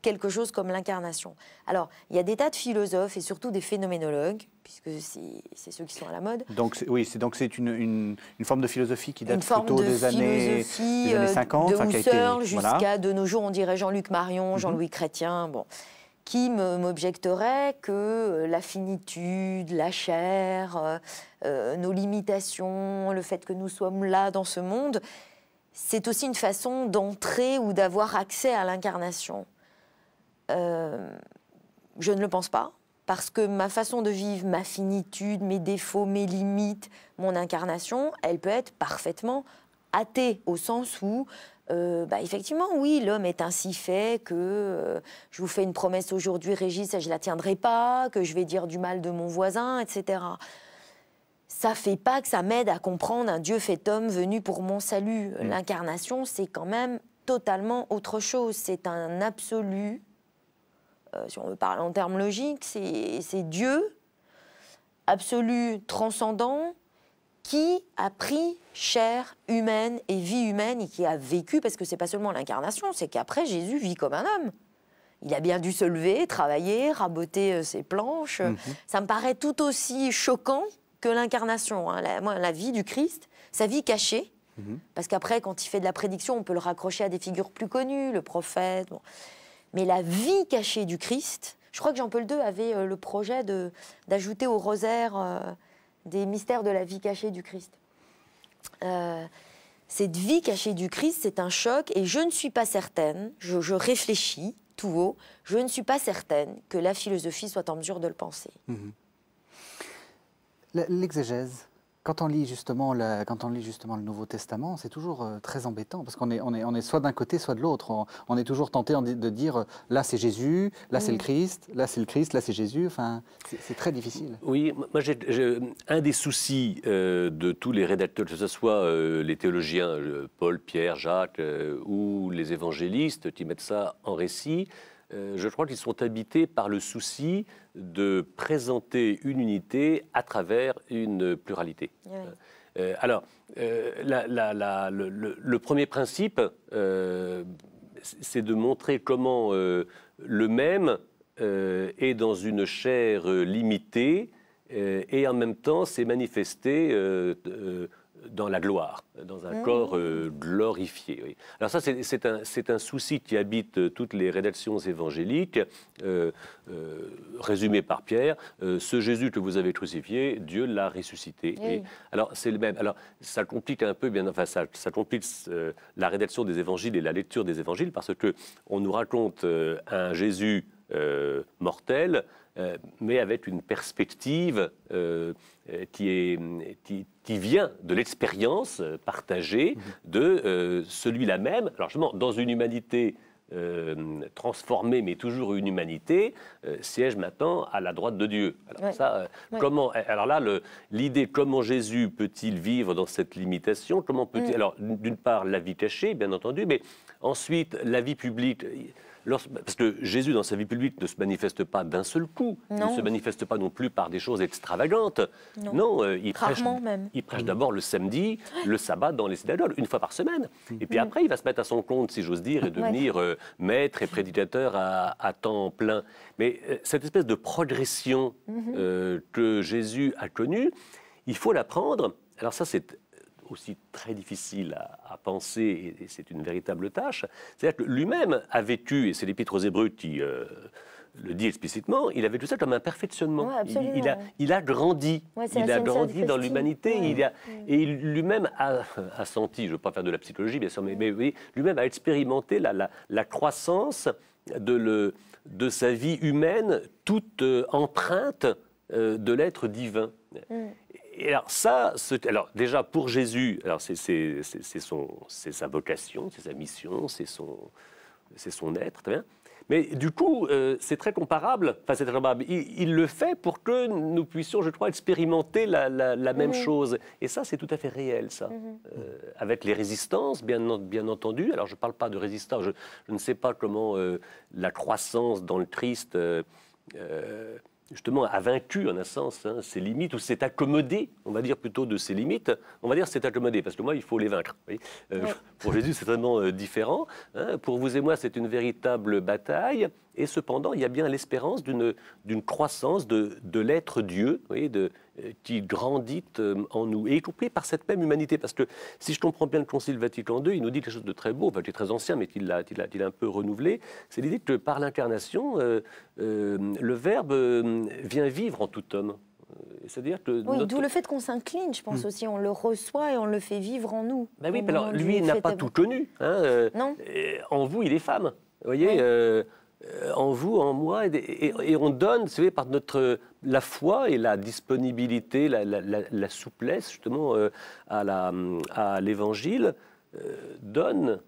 quelque chose comme l'incarnation. Alors, il y a des tas de philosophes et surtout des phénoménologues, puisque c'est ceux qui sont à la mode. Donc, oui, c'est donc c'est une, forme de philosophie qui date plutôt des, années, des années 50, euh, de jusqu'à de nos jours, on dirait Jean-Luc Marion, mhm. Jean-Louis Chrétien, bon qui m'objecterait que euh, la finitude, la chair, euh, nos limitations, le fait que nous sommes là dans ce monde, c'est aussi une façon d'entrer ou d'avoir accès à l'incarnation. Euh, je ne le pense pas parce que ma façon de vivre, ma finitude, mes défauts, mes limites, mon incarnation, elle peut être parfaitement athée au sens où euh, bah, effectivement, oui, l'homme est ainsi fait que euh, je vous fais une promesse aujourd'hui, Régis, et je ne la tiendrai pas, que je vais dire du mal de mon voisin, etc. Ça fait pas que ça m'aide à comprendre un Dieu fait homme venu pour mon salut. Mmh. L'incarnation, c'est quand même totalement autre chose. C'est un absolu euh, si on veut parler en termes logiques, c'est Dieu absolu, transcendant, qui a pris chair humaine et vie humaine et qui a vécu, parce que c'est pas seulement l'incarnation, c'est qu'après Jésus vit comme un homme. Il a bien dû se lever, travailler, raboter euh, ses planches. Mhm. Ça me paraît tout aussi choquant que l'incarnation. Hein. La, vie du Christ, sa vie cachée, mhm. parce qu'après, quand il fait de la prédiction, on peut le raccrocher à des figures plus connues, le prophète mais la vie cachée du Christ. Je crois que Jean-Paul II avait euh, le projet d'ajouter au rosaire euh, des mystères de la vie cachée du Christ. Euh, cette vie cachée du Christ, c'est un choc et je ne suis pas certaine, je, réfléchis tout haut, je ne suis pas certaine que la philosophie soit en mesure de le penser. Mhm. L'exégèse, quand on lit justement le, on lit justement le Nouveau Testament, c'est toujours euh, très embêtant parce qu'on est, on est, on est soit d'un côté, soit de l'autre. On, est toujours tenté de dire euh, là c'est Jésus, là c'est le mm. Christ, là c'est le Christ, là c'est Jésus. Enfin, c'est très difficile. Oui, moi j un des soucis euh, de tous les rédacteurs, que ce soit les théologiens Paul, Pierre, Jacques ou les évangélistes qui mettent ça en récit, euh, je crois qu'ils sont habités par le souci de présenter une unité à travers une pluralité. Euh, euh, alors, le, le, premier principe, c'est de montrer comment le même est dans une chair limitée et en même temps s'est manifesté dans la gloire, dans un ah. corps euh, glorifié. Alors ça, c'est un, souci qui habite euh, toutes les rédactions évangéliques, euh, résumées par Pierre. ce Jésus que vous avez crucifié, Dieu l'a ressuscité. Et, alors c'est le même. Alors ça complique un peu, bien, enfin ça, ça complique la rédaction des évangiles et la lecture des évangiles parce que on nous raconte un Jésus mortel euh, mais avec une perspective euh, euh, qui, est, qui, vient de l'expérience partagée mhm. de celui-là même. Alors dans une humanité transformée, mais toujours une humanité, siège maintenant à la droite de Dieu. Alors, ça, comment, eh, alors là, l'idée comment Jésus peut-il vivre dans cette limitation Comment peut-il mm. Alors, d'une part, la vie cachée, bien entendu, mais ensuite, la vie publique parce que Jésus, dans sa vie publique, ne se manifeste pas d'un seul coup, ne se manifeste pas non plus par des choses extravagantes. Non, euh, il, prêche, il prêche mmh. d'abord le samedi, le sabbat dans les synagogues, une fois par semaine. Et puis mmh. après, il va se mettre à son compte, si j'ose dire, et devenir euh, maître et prédicateur à, temps plein. Mais euh, cette espèce de progression mmh. que Jésus a connue, il faut la prendre. Alors ça, c'est aussi très difficile à, penser, et, c'est une véritable tâche, c'est-à-dire que lui-même a vécu, et c'est l'Épître aux Hébreux qui euh, le dit explicitement, il avait tout ça comme un perfectionnement. il, a, il, a, grandi, il a grandi dans l'humanité, il a, et lui-même a, senti, je ne veux pas faire de la psychologie bien sûr, mais, lui-même a expérimenté la, la, croissance de, le, de, sa vie humaine, toute euh, empreinte euh, de l'être divin. Mm. Et alors ça, alors déjà pour Jésus, alors c'est sa vocation, c'est sa mission, c'est son, c'est son être, très bien. Mais du coup, euh, c'est très comparable. Enfin, c'est comparable. Il, le fait pour que nous puissions, je crois, expérimenter la, même mhm. chose. Et ça, c'est tout à fait réel, ça. Mhm. Euh, avec les résistances, bien, bien entendu. Alors, je ne parle pas de résistance. Je, ne sais pas comment euh, la croissance dans le Christ justement, a vaincu, en un sens, hein, ses limites, ou s'est accommodé, on va dire plutôt de ses limites, on va dire s'est accommodé, parce que moi, il faut les vaincre. Euh, pour Jésus, c'est tellement euh, différent. Hein. Pour vous et moi, c'est une véritable bataille. Et cependant, il y a bien l'espérance d'une croissance de, de l'être Dieu, de, euh, qui grandit euh, en nous, et y par cette même humanité. Parce que si je comprends bien le Concile Vatican II, il nous dit quelque chose de très beau, enfin, qui est très ancien, mais il l'a un peu renouvelé, c'est l'idée que par l'incarnation, euh, le Verbe vient vivre en tout homme. C'est-à-dire que. Oui, d'où le fait qu'on s'incline, je pense hmm. aussi. On le reçoit et on le fait vivre en nous. Ben oui, alors lui, il n'a pas tout connu. Hein, non. en vous, il est femme. Vous voyez, euh, en vous, en moi, et, on donne, vous savez, par notre, euh, la foi et la disponibilité, la, souplesse justement euh, à l'Évangile, à donne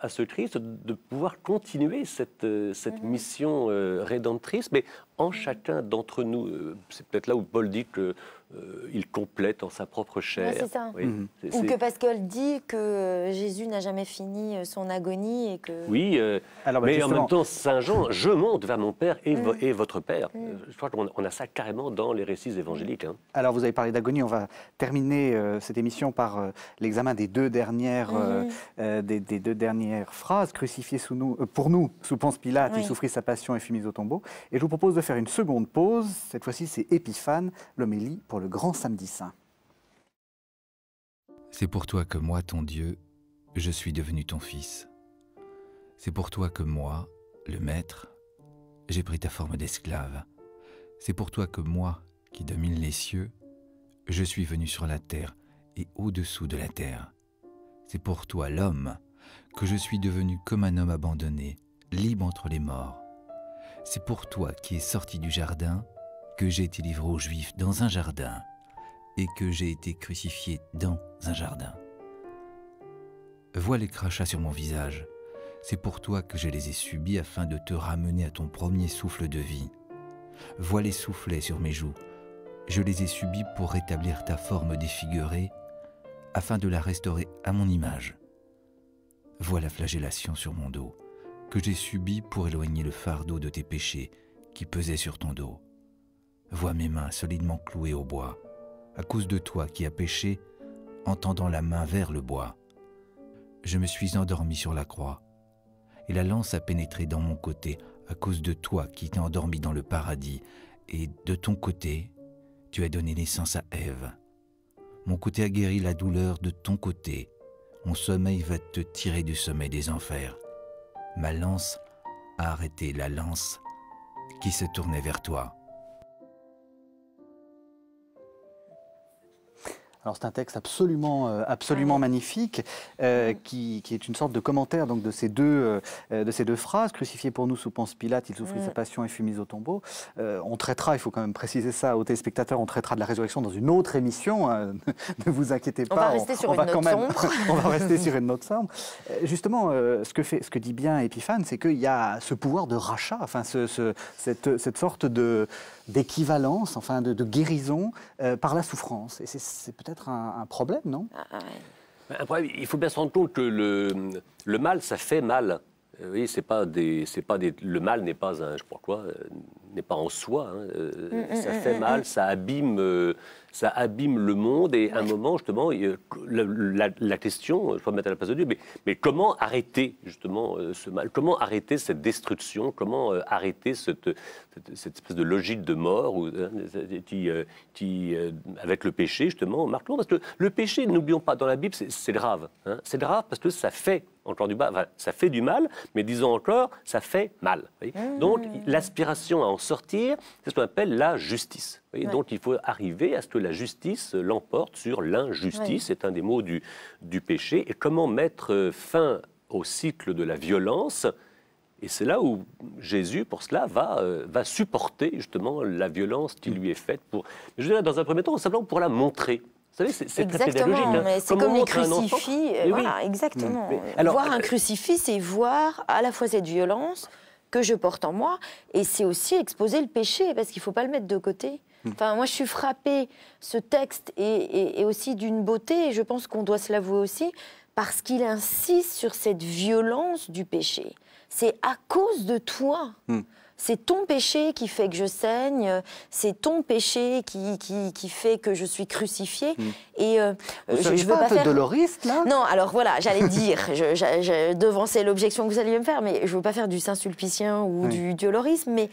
à ce Christ de pouvoir continuer cette, cette mhm. mission rédemptrice, mais en mhm. chacun d'entre nous. C'est peut-être là où Paul dit que euh, il complète en sa propre chair. ça. Mhm. Ou que Pascal dit que euh, Jésus n'a jamais fini euh, son agonie et que. Oui, bah, mais en même temps, Saint Jean, je monte vers mon Père et, mhm. votre Père. Mhm. Je crois qu'on a ça carrément dans les récits évangéliques. Hein. Alors vous avez parlé d'agonie, on va terminer cette émission par l'examen des deux dernières des, deux dernières phrases crucifié sous nous, pour nous sous Ponce Pilate, il souffrit sa passion et fut mis au tombeau. Et je vous propose de faire une seconde pause. Cette fois-ci, c'est Épiphane, l'homélie pour le grand samedi saint. C'est pour toi que moi, ton Dieu, je suis devenu ton fils. C'est pour toi que moi, le Maître, j'ai pris ta forme d'esclave. C'est pour toi que moi, qui domine les cieux, je suis venu sur la terre et au-dessous de la terre. C'est pour toi, l'homme, que je suis devenu comme un homme abandonné, libre entre les morts. C'est pour toi qui es sorti du jardin que j'ai été livré aux Juifs dans un jardin et que j'ai été crucifié dans un jardin. Vois les crachats sur mon visage, c'est pour toi que je les ai subis afin de te ramener à ton premier souffle de vie. Vois les soufflets sur mes joues, je les ai subis pour rétablir ta forme défigurée, afin de la restaurer à mon image. Vois la flagellation sur mon dos, que j'ai subie pour éloigner le fardeau de tes péchés qui pesait sur ton dos vois mes mains solidement clouées au bois, à cause de toi qui as péché en tendant la main vers le bois. Je me suis endormi sur la croix, et la lance a pénétré dans mon côté à cause de toi qui t'es endormi dans le paradis, et de ton côté, tu as donné naissance à Ève. Mon côté a guéri la douleur de ton côté, mon sommeil va te tirer du sommeil des enfers. Ma lance a arrêté la lance qui se tournait vers toi. Alors c'est un texte absolument, euh, absolument magnifique euh, mhm. qui, qui, est une sorte de commentaire donc de ces deux, euh, de ces deux phrases crucifié pour nous sous Ponce Pilate, il souffrit sa passion et fut mis au tombeau. on traitera, il faut quand même préciser ça aux téléspectateurs, on traitera de la résurrection dans une autre émission. Hein, [LAUGHS] ne vous inquiétez pas. [LAUGHS] On va rester sur une note sombre. on va rester sur une note sombre. Justement, ce que fait, ce que dit bien Épiphane, c'est qu'il y a ce pouvoir de rachat, enfin ce, cette, cette sorte de d'équivalence, enfin de, guérison euh, par la souffrance. Et c'est peut-être un, problème, non ah, un problème. Il faut bien se rendre compte que le mal, ça fait mal. Euh, – Oui, c'est pas des, c'est pas des, le mal n'est pas un, je crois quoi, euh, n'est pas en soi. Hein. Euh, mm, mm, ça mm, fait mal, ça abîme, ça abîme le monde. Et à un moment justement, la, question, je vais me mettre à la place de Dieu, mais, comment arrêter justement ce mal Comment arrêter cette destruction Comment arrêter cette, cette, espèce de logique de mort ou hein, qui, avec le péché justement, Marc Parce que le péché, n'oublions pas, dans la Bible, c'est, grave. Hein. c'est grave parce que ça fait encore du bas, ça fait du mal, mais disons encore, ça fait mal. Ah. Donc l'aspiration à en sortir, c'est ce qu'on appelle la justice. Donc il faut arriver à ce que la justice euh, l'emporte sur l'injustice, c'est un des mots du, du péché, et comment mettre euh, fin au cycle de la violence et c'est là où Jésus, pour cela, va, euh, va supporter justement la violence qui mm. lui est faite. Pour... je dans un premier temps, simplement pour la montrer. Vous savez, c'est très hein. mais c'est comme, les crucifix. Euh, voilà, exactement. voir un euh, crucifix, c'est voir à la fois cette violence que je porte en moi, et c'est aussi exposer le péché, parce qu'il ne faut pas le mettre de côté. Hmm. Enfin, moi, je suis frappée. Ce texte est, aussi d'une beauté, et je pense qu'on doit se l'avouer aussi, parce qu'il insiste sur cette violence du péché. C'est à cause de toi. Hmm c'est ton péché qui fait que je saigne, c'est ton péché qui, qui, fait que je suis crucifié. Hmm. Et euh, je, ne veux pas, faire... doloriste là Non, alors voilà, j'allais dire, je, c'est l'objection que vous alliez me faire, mais je ne veux pas faire du Saint-Sulpicien ou du dolorisme, mais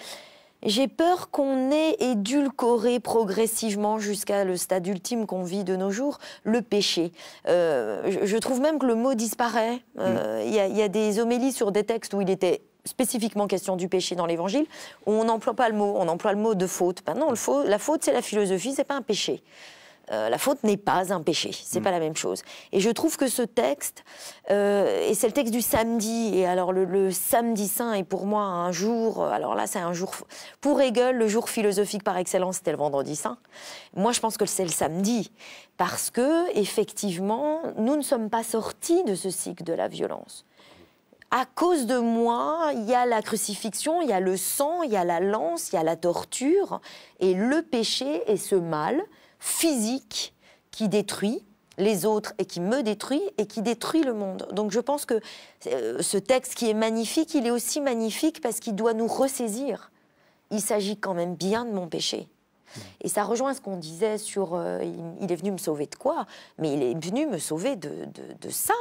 j'ai peur qu'on ait édulcoré progressivement jusqu'à le stade ultime qu'on vit de nos jours, le péché. Euh, je, trouve même que le mot disparaît. Euh, hmm. Il y, y, a des homélies sur des textes où il était spécifiquement question du péché dans l'Évangile, on n'emploie pas le mot, on emploie le mot de faute. Ben non, la faute, c'est la philosophie, c'est pas un péché. Euh, la faute n'est pas un péché, c'est mm. pas la même chose. Et je trouve que ce texte, euh, et c'est le texte du samedi, et alors le, samedi saint est pour moi un jour, euh, alors là c'est un jour, pour Hegel, le jour philosophique par excellence c'était le vendredi saint. Moi je pense que c'est le samedi, parce que effectivement nous ne sommes pas sortis de ce cycle de la violence à cause de moi, il y a la crucifixion, il y a le sang, il y a la lance, il y a la torture, et le péché est ce mal physique qui détruit les autres et qui me détruit et qui détruit le monde. Donc je pense que euh, ce texte qui est magnifique, il est aussi magnifique parce qu'il doit nous ressaisir. Il s'agit quand même bien de mon péché. Mmh. Et ça rejoint ce qu'on disait sur euh, il, est venu me sauver de quoi Mais il est venu me sauver de, de ça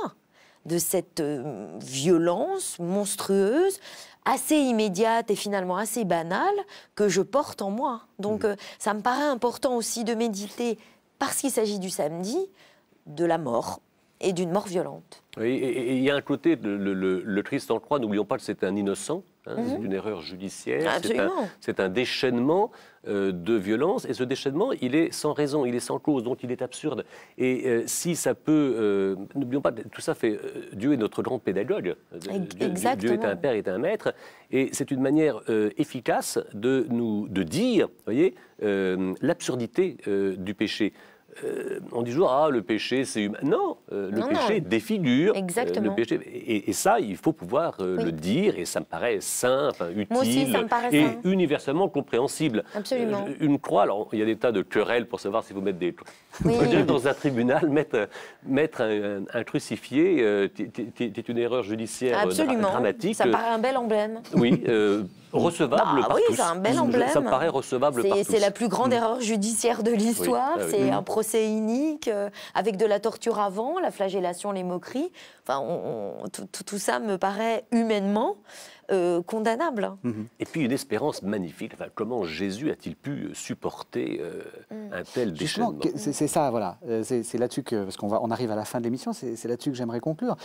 de cette euh, violence monstrueuse, assez immédiate et finalement assez banale, que je porte en moi. Donc mmh. euh, ça me paraît important aussi de méditer, parce qu'il s'agit du samedi, de la mort et d'une mort violente. Oui, et il y a un côté, le, le, le Christ en croix, n'oublions pas que c'est un innocent, hein, mmh. c'est une erreur judiciaire, c'est un, déchaînement, euh, de violence. Et ce déchaînement, il est sans raison, il est sans cause, donc il est absurde. Et euh, si ça peut... Euh, n'oublions pas, tout ça fait... Dieu est notre grand pédagogue. Dieu, est un père, est un maître. Et c'est une manière efficace de nous de dire, voyez, l'absurdité du péché. Euh, on dit toujours, ah, le péché, c'est humain. Non, euh, le péché défigure. Euh, Exactement. le péché, et, ça, il faut pouvoir le dire, et ça me paraît simple utile, et universellement compréhensible. une croix, alors il y a des tas de querelles pour savoir si vous mettez des. [LAUGHS] dans un tribunal, mettre, mettre un, crucifié, c'est une erreur judiciaire Absolument. dramatique. Ça paraît un bel emblème. Oui, recevable [LAUGHS] bah oui, un bel emblème. Ça me paraît recevable par C'est la plus grande mm. erreur judiciaire de l'histoire. Ah c'est mm unique euh, avec de la torture avant, la flagellation, les moqueries. Enfin, tout, ça me paraît humainement euh, condamnable. Mhm. Et puis une espérance magnifique. comment Jésus a-t-il pu euh, supporter mm. un tel déchaînement C'est ça, voilà. C'est là-dessus que, parce qu'on on arrive à la fin de l'émission, c'est là-dessus que j'aimerais conclure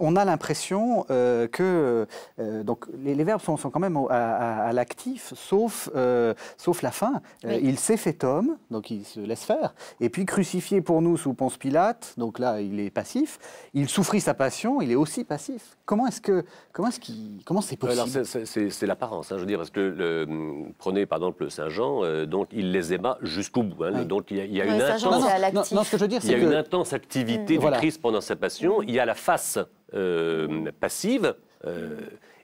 on a l'impression euh, que euh, donc les, verbes sont, quand même à, l'actif, sauf, euh, sauf la fin. il s'est fait homme, donc il se laisse faire, et puis crucifié pour nous sous Ponce Pilate, donc là il est passif. Il souffrit sa passion, il est aussi passif. Comment est-ce que comment est-ce c'est possible c'est l'apparence, hein. je veux dire, parce que le, hmm, prenez par exemple Saint Jean, donc il les aima jusqu'au bout. Hein. Donc il y a, une intense, je y a une intense activité mm. du Christ pendant sa passion. Il y a la face euh, passive euh,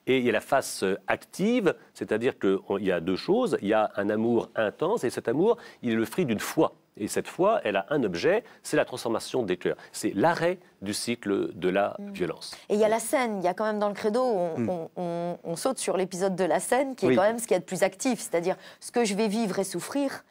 et il y a la face active, c'est-à-dire qu'il y a deux choses. Il y a un amour intense et cet amour, il est le fruit d'une foi. Et cette foi, elle a un objet, c'est la transformation des cœurs. C'est l'arrêt du cycle de la mm. violence. Et il y a la scène, il y a quand même dans le credo, on, mm. saute sur l'épisode de la scène, qui est quand même ce qui est a plus actif, c'est-à-dire ce que je vais vivre et souffrir,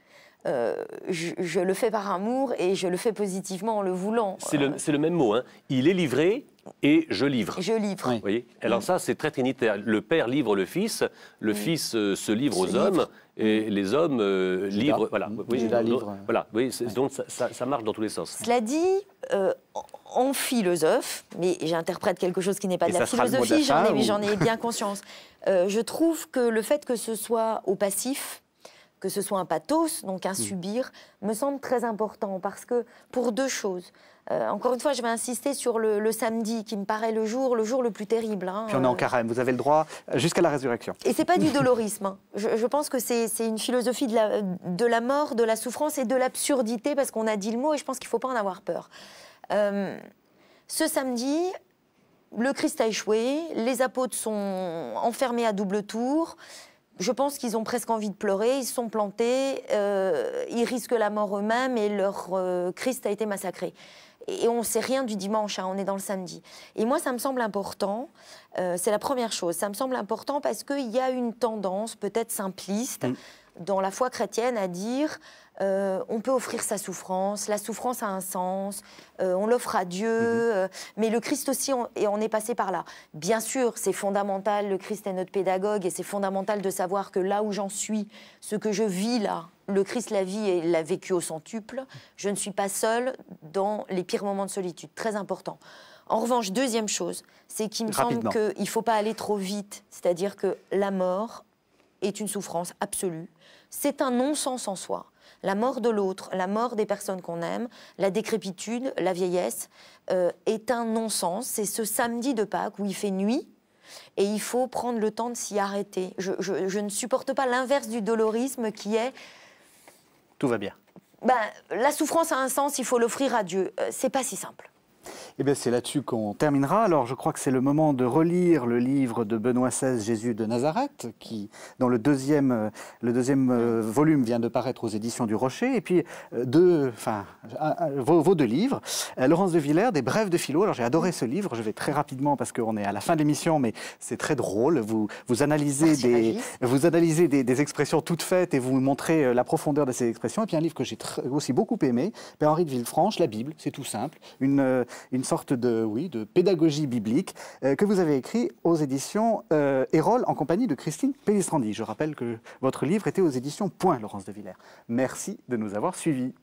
euh, je, le fais par amour et je le fais positivement en le voulant. C'est le, euh, même mot. Hein. Il est livré et je livre. Je livre. Vous voyez Alors ça, c'est très trinitaire. Le Père livre le Fils, le Fils euh, se livre aux hommes, et les hommes livrent. Voilà. Mmh. Oui, donc, livre. voilà. donc ça, marche dans tous les sens. Cela dit, en philosophe, mais j'interprète quelque chose qui n'est pas de la philosophie, j'en ai, bien conscience. je trouve que le fait que ce soit au passif, que ce soit un pathos, donc un hmm. subir, me semble très important parce que pour deux choses. Euh, encore une fois, je vais insister sur le, samedi qui me paraît le jour, le jour le plus terrible. Hein, Puis on est en euh. carême, vous avez le droit jusqu'à la résurrection. Et c'est pas du [LAUGHS] dolorisme. Hein. Je, pense que c'est une philosophie de la, de la, mort, de la souffrance et de l'absurdité parce qu'on a dit le mot et je pense qu'il ne faut pas en avoir peur. Euh, ce samedi, le Christ a échoué, les apôtres sont enfermés à double tour je pense qu'ils ont presque envie de pleurer, ils sont plantés, euh, ils risquent la mort eux-mêmes et leur euh, Christ a été massacré. Et on ne sait rien du dimanche, hein, on est dans le samedi. Et moi, ça me semble important, euh, c'est la première chose, ça me semble important parce qu'il y a une tendance peut-être simpliste mm. dans la foi chrétienne à dire euh, on peut offrir sa souffrance, la souffrance a un sens, euh, on l'offre à Dieu, mhm. euh, mais le Christ aussi, et on est passé par là. Bien sûr, c'est fondamental, le Christ est notre pédagogue, et c'est fondamental de savoir que là où j'en suis, ce que je vis là, le Christ la vit et l'a vécu au centuple, je ne suis pas seule dans les pires moments de solitude, très important. En revanche, deuxième chose, c'est qu'il me semble qu'il ne faut pas aller trop vite, c'est-à-dire que la mort est une souffrance absolue, c'est un non-sens en soi la mort de l'autre, la mort des personnes qu'on aime, la décrépitude, la vieillesse, euh, est un non-sens. C'est ce samedi de Pâques où il fait nuit et il faut prendre le temps de s'y arrêter. Je, ne supporte pas l'inverse du dolorisme qui est... Tout va bien. Ben, la souffrance a un sens, il faut l'offrir à Dieu. Euh, c'est pas si simple. Eh c'est là-dessus qu'on terminera. Alors, je crois que c'est le moment de relire le livre de Benoît XVI, Jésus de Nazareth, qui, dont le deuxième, le deuxième euh, volume vient de paraître aux éditions du Rocher. Et puis, euh, deux, enfin, vos, deux livres. Euh, Laurence de Villers, Des brèves de philo. Alors, j'ai adoré ce livre. Je vais très rapidement parce qu'on est à la fin de l'émission, mais c'est très drôle. Vous, vous analysez, des, vous analysez des, expressions toutes faites et vous montrez la profondeur de ces expressions. Et puis, un livre que j'ai aussi beaucoup aimé, Henri de Villefranche, La Bible, c'est tout simple. une sorte de, oui, de pédagogie biblique euh, que vous avez écrit aux éditions Hérol euh, en compagnie de Christine Pellistrandi. Je rappelle que votre livre était aux éditions Point, Laurence de Villers. Merci de nous avoir suivis.